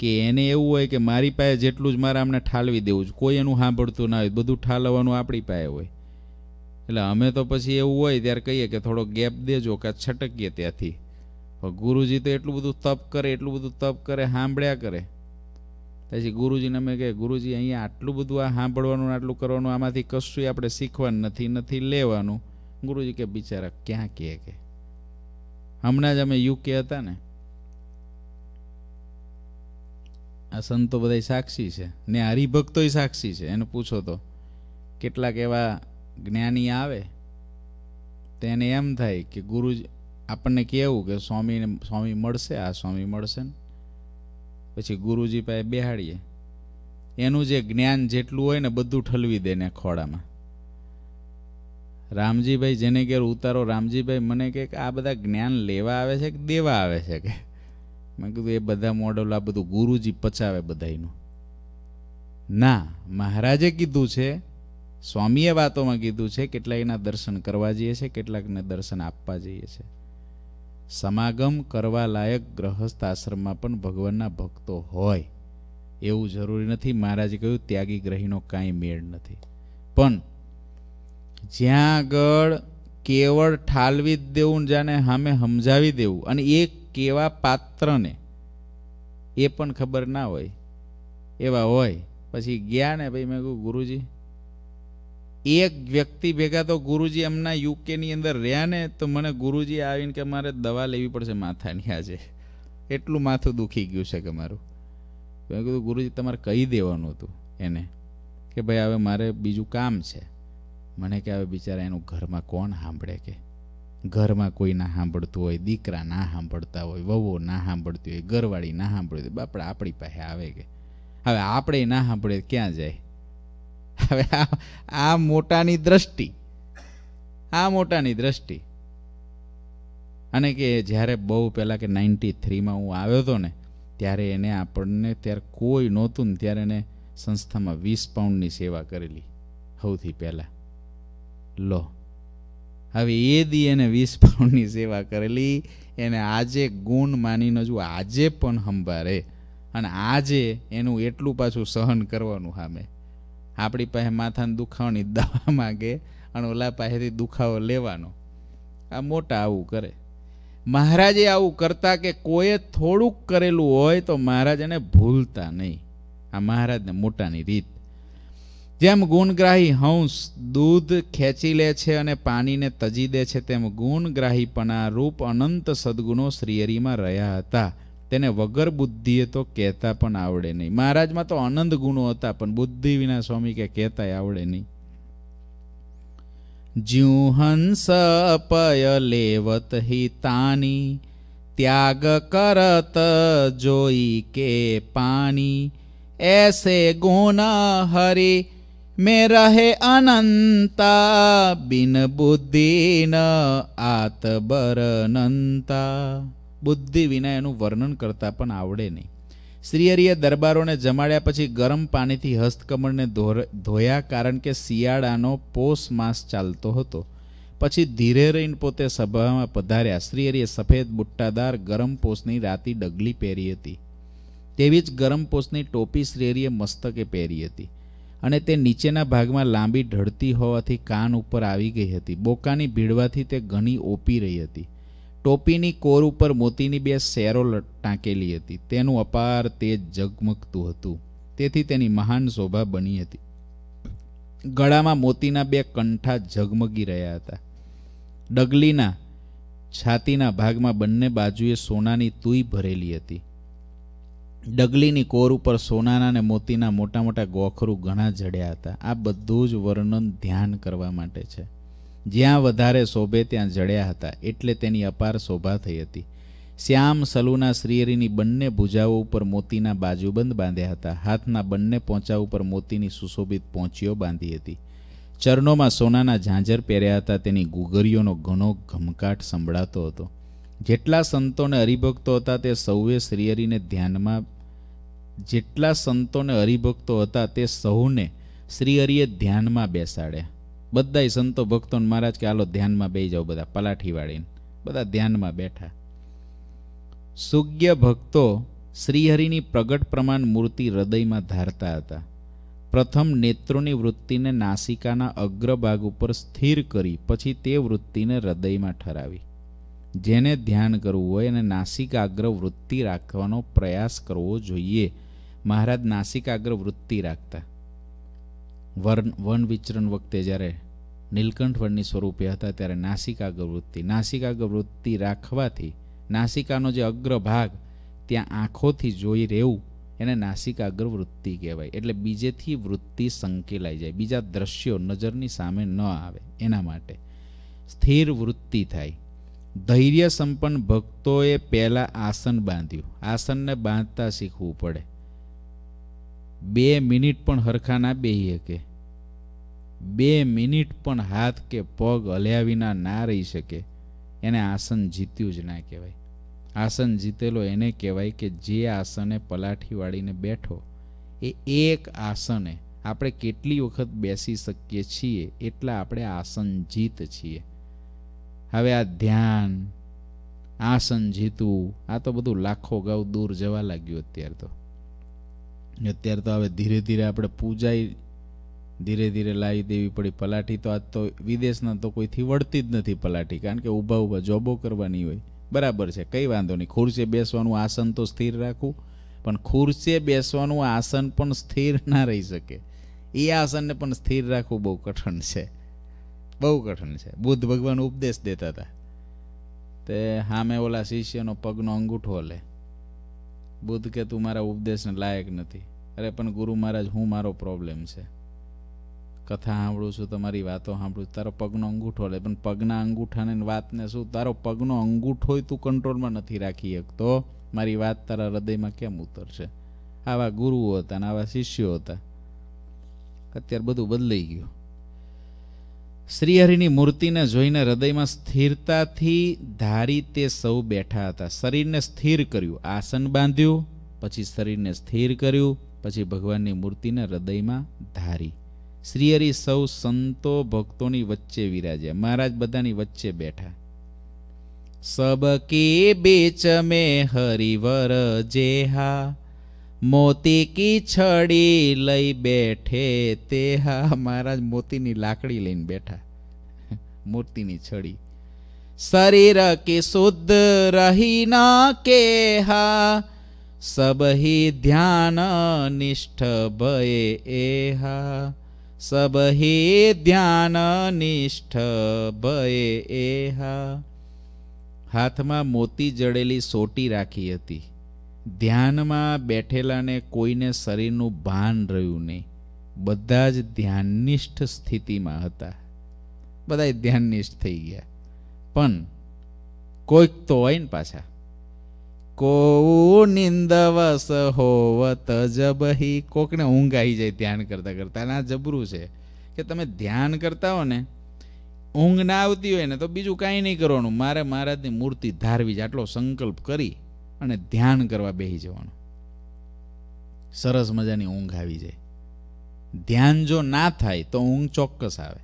કે એને એવું હોય કે મારી પાસે જેટલું જ મારે આમને ઠાલવી દેવું છે કોઈ એનું સાંભળતું ના હોય બધું ઠાલવવાનું આપણી પાસે હોય એટલે અમે તો પછી એવું હોય ત્યારે કહીએ કે થોડો ગેપ દેજો કે છટકીએ ત્યાંથી પણ ગુરુજી તો એટલું બધું તપ કરે એટલું બધું તપ કરે સાંભળ્યા કરે પછી ગુરુજીને અમે કહે ગુરુજી અહીંયા આટલું બધું આ સાંભળવાનું આટલું કરવાનું આમાંથી કશું આપણે શીખવાનું નથી નથી લેવાનું ગુરુજી કે બિચારા ક્યાં કહે કે હમણાં જ અમે યુકે હતા ને આ સંતો બધા સાક્ષી છે ને હરિભક્તોય સાક્ષી છે એને પૂછો તો કેટલાક એવા જ્ઞાની આવે તેને એમ થાય કે ગુરુજી આપણને કહેવું કે સ્વામીને સ્વામી મળશે આ સ્વામી મળશે ને પછી ગુરુજી પાસે બેહાડીએ એનું જે જ્ઞાન જેટલું હોય ને બધું ઠલવી દે ને ખોળામાં રામજીભાઈ જેને ઘેર ઉતારો રામજીભાઈ મને કહે કે આ બધા જ્ઞાન લેવા આવે છે કે દેવા આવે છે કે મેં કીધું એ બધા મોડલ આ બધું ગુરુજી પચાવે બધાનું ના મહારાજે કીધું છે સ્વામીએ વાતોમાં કીધું છે કેટલાકના દર્શન કરવા જઈએ છે કેટલાકને દર્શન આપવા જઈએ છીએ સમાગમ કરવા લાયક ગ્રહસ્થ આશ્રમમાં પણ ભગવાનના ભક્તો હોય એવું જરૂરી નથી મહારાજે કહ્યું ત્યાગી ગ્રહીનો કાંઈ મેળ નથી પણ જ્યાં આગળ કેવળ ઠાલવી જ દેવું જાણે સામે સમજાવી દેવું અને એ કેવા પાત્રને એ પણ ખબર ના હોય એવા હોય પછી ગયા ને ભાઈ મેં કહ્યું ગુરુજી એક વ્યક્તિ ભેગા તો ગુરુજી એમના યુકેની અંદર રહ્યા ને તો મને ગુરુજી આવીને કે મારે દવા લેવી પડશે માથાની આજે એટલું માથું દુખી ગયું છે કે મારું મેં કીધું ગુરુજી તમારે કહી દેવાનું હતું એને કે ભાઈ હવે મારે બીજું કામ છે મને કે હવે બિચારા એનું ઘરમાં કોણ સાંભળે કે ઘરમાં કોઈ ના સાંભળતું હોય દીકરા ના સાંભળતા હોય વહુઓ ના સાંભળતી હોય ઘરવાળી ના સાંભળતી હોય બાપડા આપણી પાસે આવે કે હવે આપણે ના સાંભળે ક્યાં જાય હવે આ મોટાની દ્રષ્ટિ આ મોટાની દ્રષ્ટિ અને કે જ્યારે બહુ પહેલાં કે નાઇન્ટી થ્રીમાં હું આવ્યો હતો ને ત્યારે એને આપણને ત્યારે કોઈ નહોતું ને ત્યારે એને સંસ્થામાં વીસ પાઉન્ડની સેવા કરેલી સૌથી પહેલાં લો હવે એ દી એને વીસ પાઉન્ડની સેવા કરેલી એને આજે ગુણ માનીને જો આજે પણ હંભારે અને આજે એનું એટલું પાછું સહન કરવાનું સામે આપણી પાસે માથાને દુખાવાની દવા માગે અને ઓલા પાસેથી દુખાવો લેવાનો આ મોટા આવું કરે મહારાજે આવું કરતા કે કોઈએ થોડુંક કરેલું હોય તો મહારાજ એને ભૂલતા નહીં આ મહારાજને મોટાની રીત જેમ ગુણગ્રાહી હંસ દૂધ ખેંચી લે છે અને પાણીને તજી દે છે તેમ ગુણગ્રાહીપણા રૂપ અનંત સદગુણો શ્રીહરિમાં રહ્યા હતા તેને વગર બુદ્ધિએ તો કહેતા પણ આવડે નહીં મહારાજમાં તો અનંત ગુણો હતા પણ બુદ્ધિ વિના સ્વામી કે કહેતાય આવડે નહીં જ્યું હંસ અપય લેવત હિતાની ત્યાગ કરત જોઈ કે પાણી એસે ગુણ હરી में રહે અનંતા बिन बुद्धि न आत बरनंता બુદ્ધિ વિના એનું વર્ણન કરતાં પણ આવડે નહીં શ્રીહરિએ દરબારોને જમાડ્યા પછી ગરમ પાણીથી હસ્તકમળને ધોયા કારણ કે શિયાળાનો પોષ માસ ચાલતો હતો પછી ધીરે રહીને પોતે સભામાં પધાર્યા શ્રીહરિએ સફેદ બુટ્ટાદાર ગરમ પોસની રાતી ડગલી પહેરી હતી તેવી જ ગરમ પોસની ટોપી શ્રીહરિએ મસ્તકે પહેરી હતી અને તે નીચેના ભાગમાં લાંબી ઢળતી હોવાથી કાન ઉપર આવી ગઈ હતી બોકાની ભીડવાથી તે ઘણી ઓપી રહી હતી ટોપીની કોર ઉપર મોતીની બે શેરો ટાંકેલી હતી તેનું અપાર તેજ ઝગમગતું હતું તેથી તેની મહાન શોભા બની હતી ગળામાં મોતીના બે કંઠા ઝગમગી રહ્યા હતા ડગલીના છાતીના ભાગમાં બંને બાજુએ સોનાની તુઈ ભરેલી હતી ડગલીની કોર ઉપર સોનાના અને મોતીના મોટા મોટા ગોખરું ઘણા જડ્યા હતા આ બધું જ વર્ણન ધ્યાન કરવા માટે છે જ્યાં વધારે શોભે ત્યાં જડ્યા હતા એટલે તેની અપાર શોભા થઈ હતી શ્યામ સલુના શ્રીહરિની બંને ભુજાઓ ઉપર મોતીના બાજુબંધ બાંધ્યા હતા હાથના બંને પોંચા ઉપર મોતીની સુશોભિત પોંચીઓ બાંધી હતી ચરણોમાં સોનાના ઝાંઝર પહેર્યા હતા તેની ગુગરીઓનો ઘણો ઘમકાટ સંભળાતો હતો જેટલા સંતોને હરિભક્તો હતા તે સૌએ શ્રીયરીને ધ્યાનમાં જેટલા સંતોને હરિભક્તો હતા તે સૌને શ્રીહરિએ ધ્યાનમાં બેસાડ્યા બધાય સંતો ભક્તોને મહારાજ કે હાલો ધ્યાનમાં બેસી જાઓ બધા પલાઠી વાળીને બધા ધ્યાનમાં બેઠા સુજ્ઞ ભક્તો શ્રીહરિની પ્રગટ પ્રમાણ મૂર્તિ હૃદયમાં ધારતા હતા પ્રથમ નેત્રોની વૃત્તિને નાસિકાના અગ્રભાગ ઉપર સ્થિર કરી પછી તે વૃત્તિને હૃદયમાં ઠરાવી જેને ધ્યાન કરવું હોય અને નાસિકાગ્ર વૃત્તિ રાખવાનો પ્રયાસ કરવો જોઈએ મહારાજ નાસિકાગ્ર વૃત્તિ રાખતા વર્ણ વન વિચરણ વખતે જ્યારે નીલકંઠ વર્ણની સ્વરૂપે હતા ત્યારે નાસિકાગ્ર વૃત્તિ નાસિકાગ્ર વૃત્તિ રાખવાથી નાસિકાનો જે અગ્ર ભાગ ત્યાં આંખોથી જોઈ રહેવું એને નાસિકાગ્ર વૃત્તિ કહેવાય એટલે બીજેથી વૃત્તિ સંકેલાઈ જાય બીજા દ્રશ્યો નજરની સામે ન આવે એના માટે સ્થિર વૃત્તિ થાય ધૈર્ય સંપન્ન ભક્તોએ પહેલાં આસન બાંધ્યું આસનને બાંધતા શીખવું પડે બે મિનિટ પણ હરખા ના બેહી શકે બે મિનિટ પણ હાથ કે પગ હલ્યા વિના ના રહી શકે એને આસન જીત્યું જ ના કહેવાય આસન જીતેલો એને કહેવાય કે જે આસને પલાઠી વાળીને બેઠો એ એક આસને આપણે કેટલી વખત બેસી શકીએ છીએ એટલા આપણે આસન જીત છીએ હવે આ ધ્યાન આસન જીતવું આ તો બધું લાખો ગાઉ દૂર જવા લાગ્યું અત્યારે તો અત્યારે તો હવે ધીરે ધીરે આપણે પૂજાઈ ધીરે ધીરે લાવી દેવી પડી પલાઠી તો આજ તો વિદેશના તો કોઈથી વળતી જ નથી પલાઠી કારણ કે ઊભા ઊભા જોબો કરવાની હોય બરાબર છે કંઈ વાંધો નહીં ખુરશીએ બેસવાનું આસન તો સ્થિર રાખવું પણ ખુરશીએ બેસવાનું આસન પણ સ્થિર ના રહી શકે એ આસનને પણ સ્થિર રાખવું બહુ કઠણ છે બહુ કઠણ છે બુદ્ધ ભગવાન ઉપદેશ દેતા હતા તે હામે ઓલા શિષ્યનો પગનો અંગૂઠો લે બુદ્ધ કે તું મારા ઉપદેશને લાયક નથી અરે પણ ગુરુ મહારાજ હું મારો પ્રોબ્લેમ છે કથા સાંભળું છું તમારી વાતો સાંભળું છું તારો પગનો અંગૂઠો લે પણ પગના અંગૂઠાને વાતને શું તારો પગનો અંગૂઠો તું કંટ્રોલમાં નથી રાખી શકતો મારી વાત તારા હૃદયમાં કેમ ઉતરશે આવા ગુરુઓ હતા ને આવા શિષ્યો હતા અત્યારે બધું બદલાઈ ગયું શ્રીહરિની મૂર્તિને જોઈને હૃદયમાં સ્થિરતાથી ધારી તે સૌ બેઠા હતા શરીરને સ્થિર કર્યું આસન બાંધ્યું પછી શરીરને સ્થિર કર્યું પછી ભગવાનની મૂર્તિને હૃદયમાં ધારી શ્રીહરી સૌ સંતો ભક્તોની વચ્ચે વિરાજ્યા મહારાજ બધાની વચ્ચે બેઠા સબકી બીચ મે હરિવર જેહા મોતી કી છડી લઈ બેઠે તે હા મહારાજ મોતીની લાકડી લઈને બેઠા મૂર્તિની છડી શરીર કે શુદ્ધ રહી ના કે હા सबहि ध्यान निष्ठ भये एहा सबहि ધ્યાન નિષ્ઠ ભયે એહા હાથમાં મોતી જડેલી સોટી રાખી હતી ધ્યાનમાં બેઠેલાને કોઈને શરીરનું ભાન રહ્યું નહીં બધા જ ધ્યાનનિષ્ઠ સ્થિતિમાં હતા બધા ધ્યાનનિષ્ઠ થઈ ગયા પણ કોઈક તો હોય ને પાછા કોઉ નિંદવસ હોવત જબહી કોકને ઊંઘ આવી જાય ધ્યાન કરતા કરતાં અને આ જબરું છે કે તમે ધ્યાન કરતા હો ને ઊંઘ ના આવતી હોય ને તો બીજું કાંઈ નહીં કરવાનું મારે મહારાજની મૂર્તિ ધારવી જ આટલો સંકલ્પ કરી અને ધ્યાન કરવા બેસી જવાનું સરસ મજાની ઊંઘ આવી જાય ધ્યાન જો ના થાય તો ઊંઘ ચોક્કસ આવે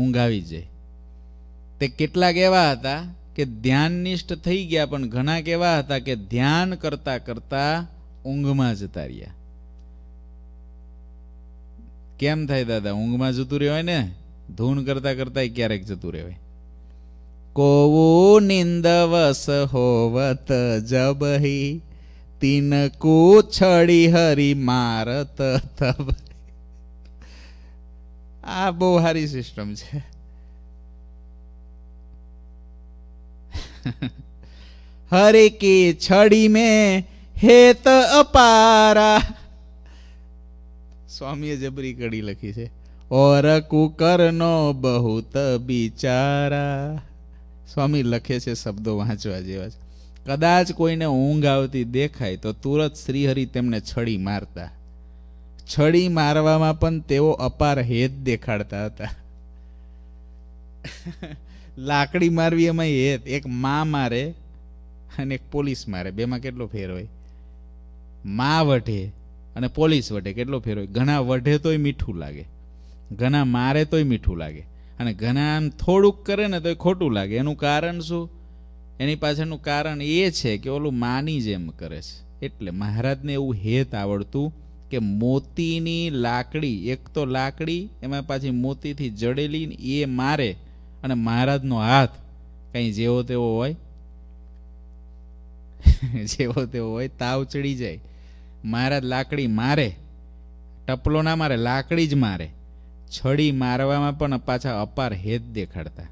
ઊંઘ આવી જાય તે કેટલાક એવા હતા કે ધ્યાનનિષ્ઠ થઈ ગયા પણ ઘણા કેવા હતા કે ધ્યાન કરતા કરતા ઊંઘમાં જતા રહ્યા કેમ થાય દાદા ઊંઘમાં જતું રહેવાય ને ધૂન કરતા કરતા ક્યારેક જતું રહેવાય કોવું નિંદવસ હોવત જબહી તિન છડી હરી મારત તબ આ બહુ સારી સિસ્ટમ છે હરે કે છડી में હેત અપારા સ્વામીએ જબરી કડી લખી છે ઓર કુકરનો બહુત બિચારા સ્વામી લખે છે શબ્દો વાંચવા જેવા છે કદાચ કોઈને ઊંઘ આવતી દેખાય તો તુરત શ્રીહરિ તેમને છડી મારતા છડી મારવામાં પણ તેઓ અપાર હેત દેખાડતા હતા લાકડી મારવી એમાં એ એક માં મારે અને એક પોલીસ મારે બેમાં કેટલો ફેર હોય મા વઢે અને પોલીસ વઢે કેટલો ફેર હોય ઘણા વઢે તોય મીઠું લાગે ઘણા મારે તોય મીઠું લાગે અને ઘણા આમ થોડુંક કરે ને તોય ખોટું લાગે એનું કારણ શું એની પાછળનું કારણ એ છે કે ઓલું માની જેમ કરે છે એટલે મહારાજને એવું હેત આવડતું કે મોતીની લાકડી એક તો લાકડી એમાં પાછી મોતીથી જડેલી એ મારે અને મહારાજનો હાથ કંઈ જેવો તેવો હોય જેવો તેવો હોય તાવ ચડી જાય મહારાજ લાકડી મારે ટપલો ના મારે લાકડી જ મારે છડી મારવામાં પણ પાછા અપાર હેત દેખાડતા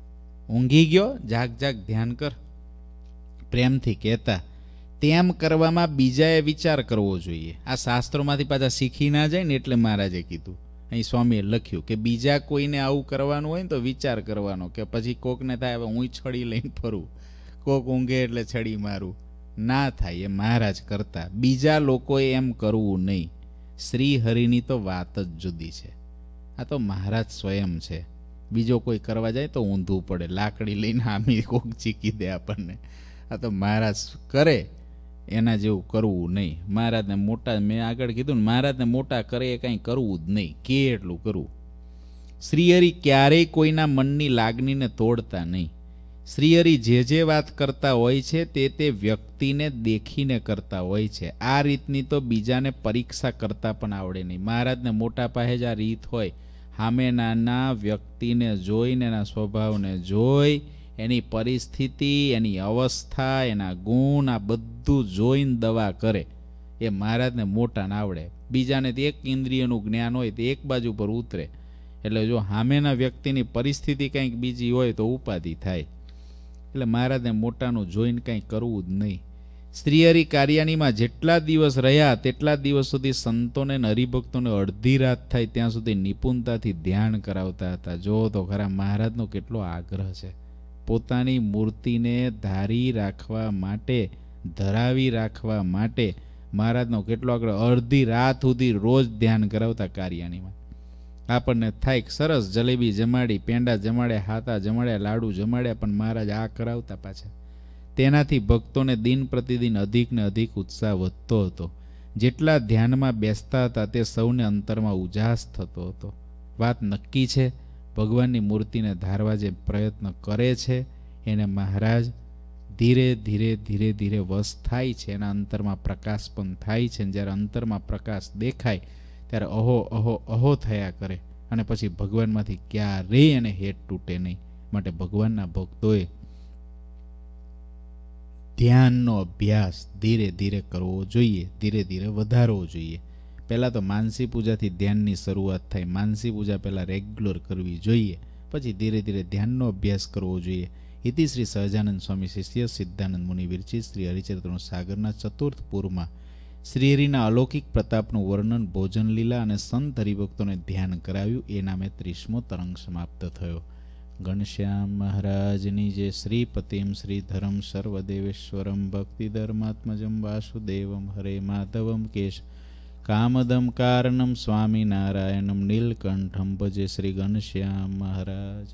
ઊંઘી ગયો જાગ જાગ ધ્યાન કર પ્રેમથી કહેતા તેમ કરવામાં બીજાએ વિચાર કરવો જોઈએ આ શાસ્ત્રોમાંથી પાછા શીખી ના જાય ને એટલે મહારાજે કીધું અહીં સ્વામીએ લખ્યું કે બીજા કોઈને આવું કરવાનું હોય ને તો વિચાર કરવાનો કે પછી કોકને થાય હવે હું છડી લઈને ફરું કોક ઊંઘે એટલે છડી મારું ના થાય એ મહારાજ કરતા બીજા લોકોએ એમ કરવું નહીં શ્રી હરિની તો વાત જ જુદી છે આ તો મહારાજ સ્વયં છે બીજો કોઈ કરવા જાય તો ઊંધું પડે લાકડી લઈને આમી કોક ચીકી દે આપણને આ તો મહારાજ કરે એના જેવું કરવું નહીં મહારાજને મોટા મેં આગળ કીધું ને મહારાજને મોટા કરે એ કાંઈ કરવું જ નહીં કે એટલું કરવું શ્રીહરિ ક્યારેય કોઈના મનની લાગણીને તોડતા નહીં શ્રીહરિ જે જે વાત કરતા હોય છે તે તે વ્યક્તિને દેખીને કરતા હોય છે આ રીતની તો બીજાને પરીક્ષા કરતા પણ આવડે નહીં મહારાજને મોટા પાસે જ આ રીત હોય સામે નાના વ્યક્તિને જોઈને એના સ્વભાવને જોઈ એની પરિસ્થિતિ એની અવસ્થા એના ગુણ આ બધું જોઈને દવા કરે એ મહારાજને મોટા ના આવડે બીજાને તે એક ઇન્દ્રિયનું જ્ઞાન હોય તે એક બાજુ પર ઉતરે એટલે જો સામેના વ્યક્તિની પરિસ્થિતિ કંઈક બીજી હોય તો ઉપાધિ થાય એટલે મહારાજને મોટાનું જોઈને કંઈ કરવું જ નહીં સ્ત્રીયરી કાર્યાણીમાં જેટલા દિવસ રહ્યા તેટલા દિવસ સુધી સંતોને અને હરિભક્તોને અડધી રાત થાય ત્યાં સુધી નિપુણતાથી ધ્યાન કરાવતા હતા જો તો ખરા મહારાજનો કેટલો આગ્રહ છે પોતાની મૂર્તિને ધારી રાખવા માટે ધરાવી રાખવા માટે મહારાજનો કેટલો આગળ અડધી રાત સુધી રોજ ધ્યાન કરાવતા કાર્યાણીમાં આપણને થાય સરસ જલેબી જમાડી પેંડા જમાડે હાથા જમાડ્યા લાડુ જમાડ્યા પણ મહારાજ આ કરાવતા પાછા તેનાથી ભક્તોને દિન પ્રતિદિન અધિક ને અધિક ઉત્સાહ વધતો હતો જેટલા ધ્યાનમાં બેસતા હતા તે સૌને અંતરમાં ઉજાસ થતો હતો વાત નક્કી છે ભગવાનની મૂર્તિને ધારવા જે પ્રયત્ન કરે છે એને મહારાજ ધીરે ધીરે ધીરે ધીરે વશ થાય છે એના અંતરમાં પ્રકાશ પણ થાય છે જ્યારે અંતરમાં પ્રકાશ દેખાય ત્યારે અહો અહો અહો થયા કરે અને પછી ભગવાનમાંથી ક્યારેય એને હેત તૂટે નહીં માટે ભગવાનના ભક્તોએ ધ્યાનનો અભ્યાસ ધીરે ધીરે કરવો જોઈએ ધીરે ધીરે વધારવો જોઈએ પહેલાં તો માનસી પૂજાથી ધ્યાનની શરૂઆત થાય માનસી પૂજા પહેલાં રેગ્યુલર કરવી જોઈએ પછી ધીરે ધીરે ધ્યાનનો અભ્યાસ કરવો જોઈએ હિતિ શ્રી સહજાનંદ સ્વામી શિષ્ય સિદ્ધાનંદ મુનિ વિરચિત શ્રી હરિચરિત્રનો સાગરના ચતુર્થ પૂરમાં શ્રીહરિના અલૌકિક પ્રતાપનું વર્ણન ભોજન લીલા અને સંત હરિભક્તોને ધ્યાન કરાવ્યું એ નામે ત્રીસમો તરંગ સમાપ્ત થયો ગણશ્યામ મહારાજની જે શ્રીપતિમ શ્રીધરમ સર્વદેવેશ્વરમ ભક્તિધર્માત્મજમ વાસુદેવમ હરે માધવમ કેશ કામદમ સ્વામિનારાયણમ નીલકંઠમ ભજે શ્રી ઘનશ્યામ મહારાજ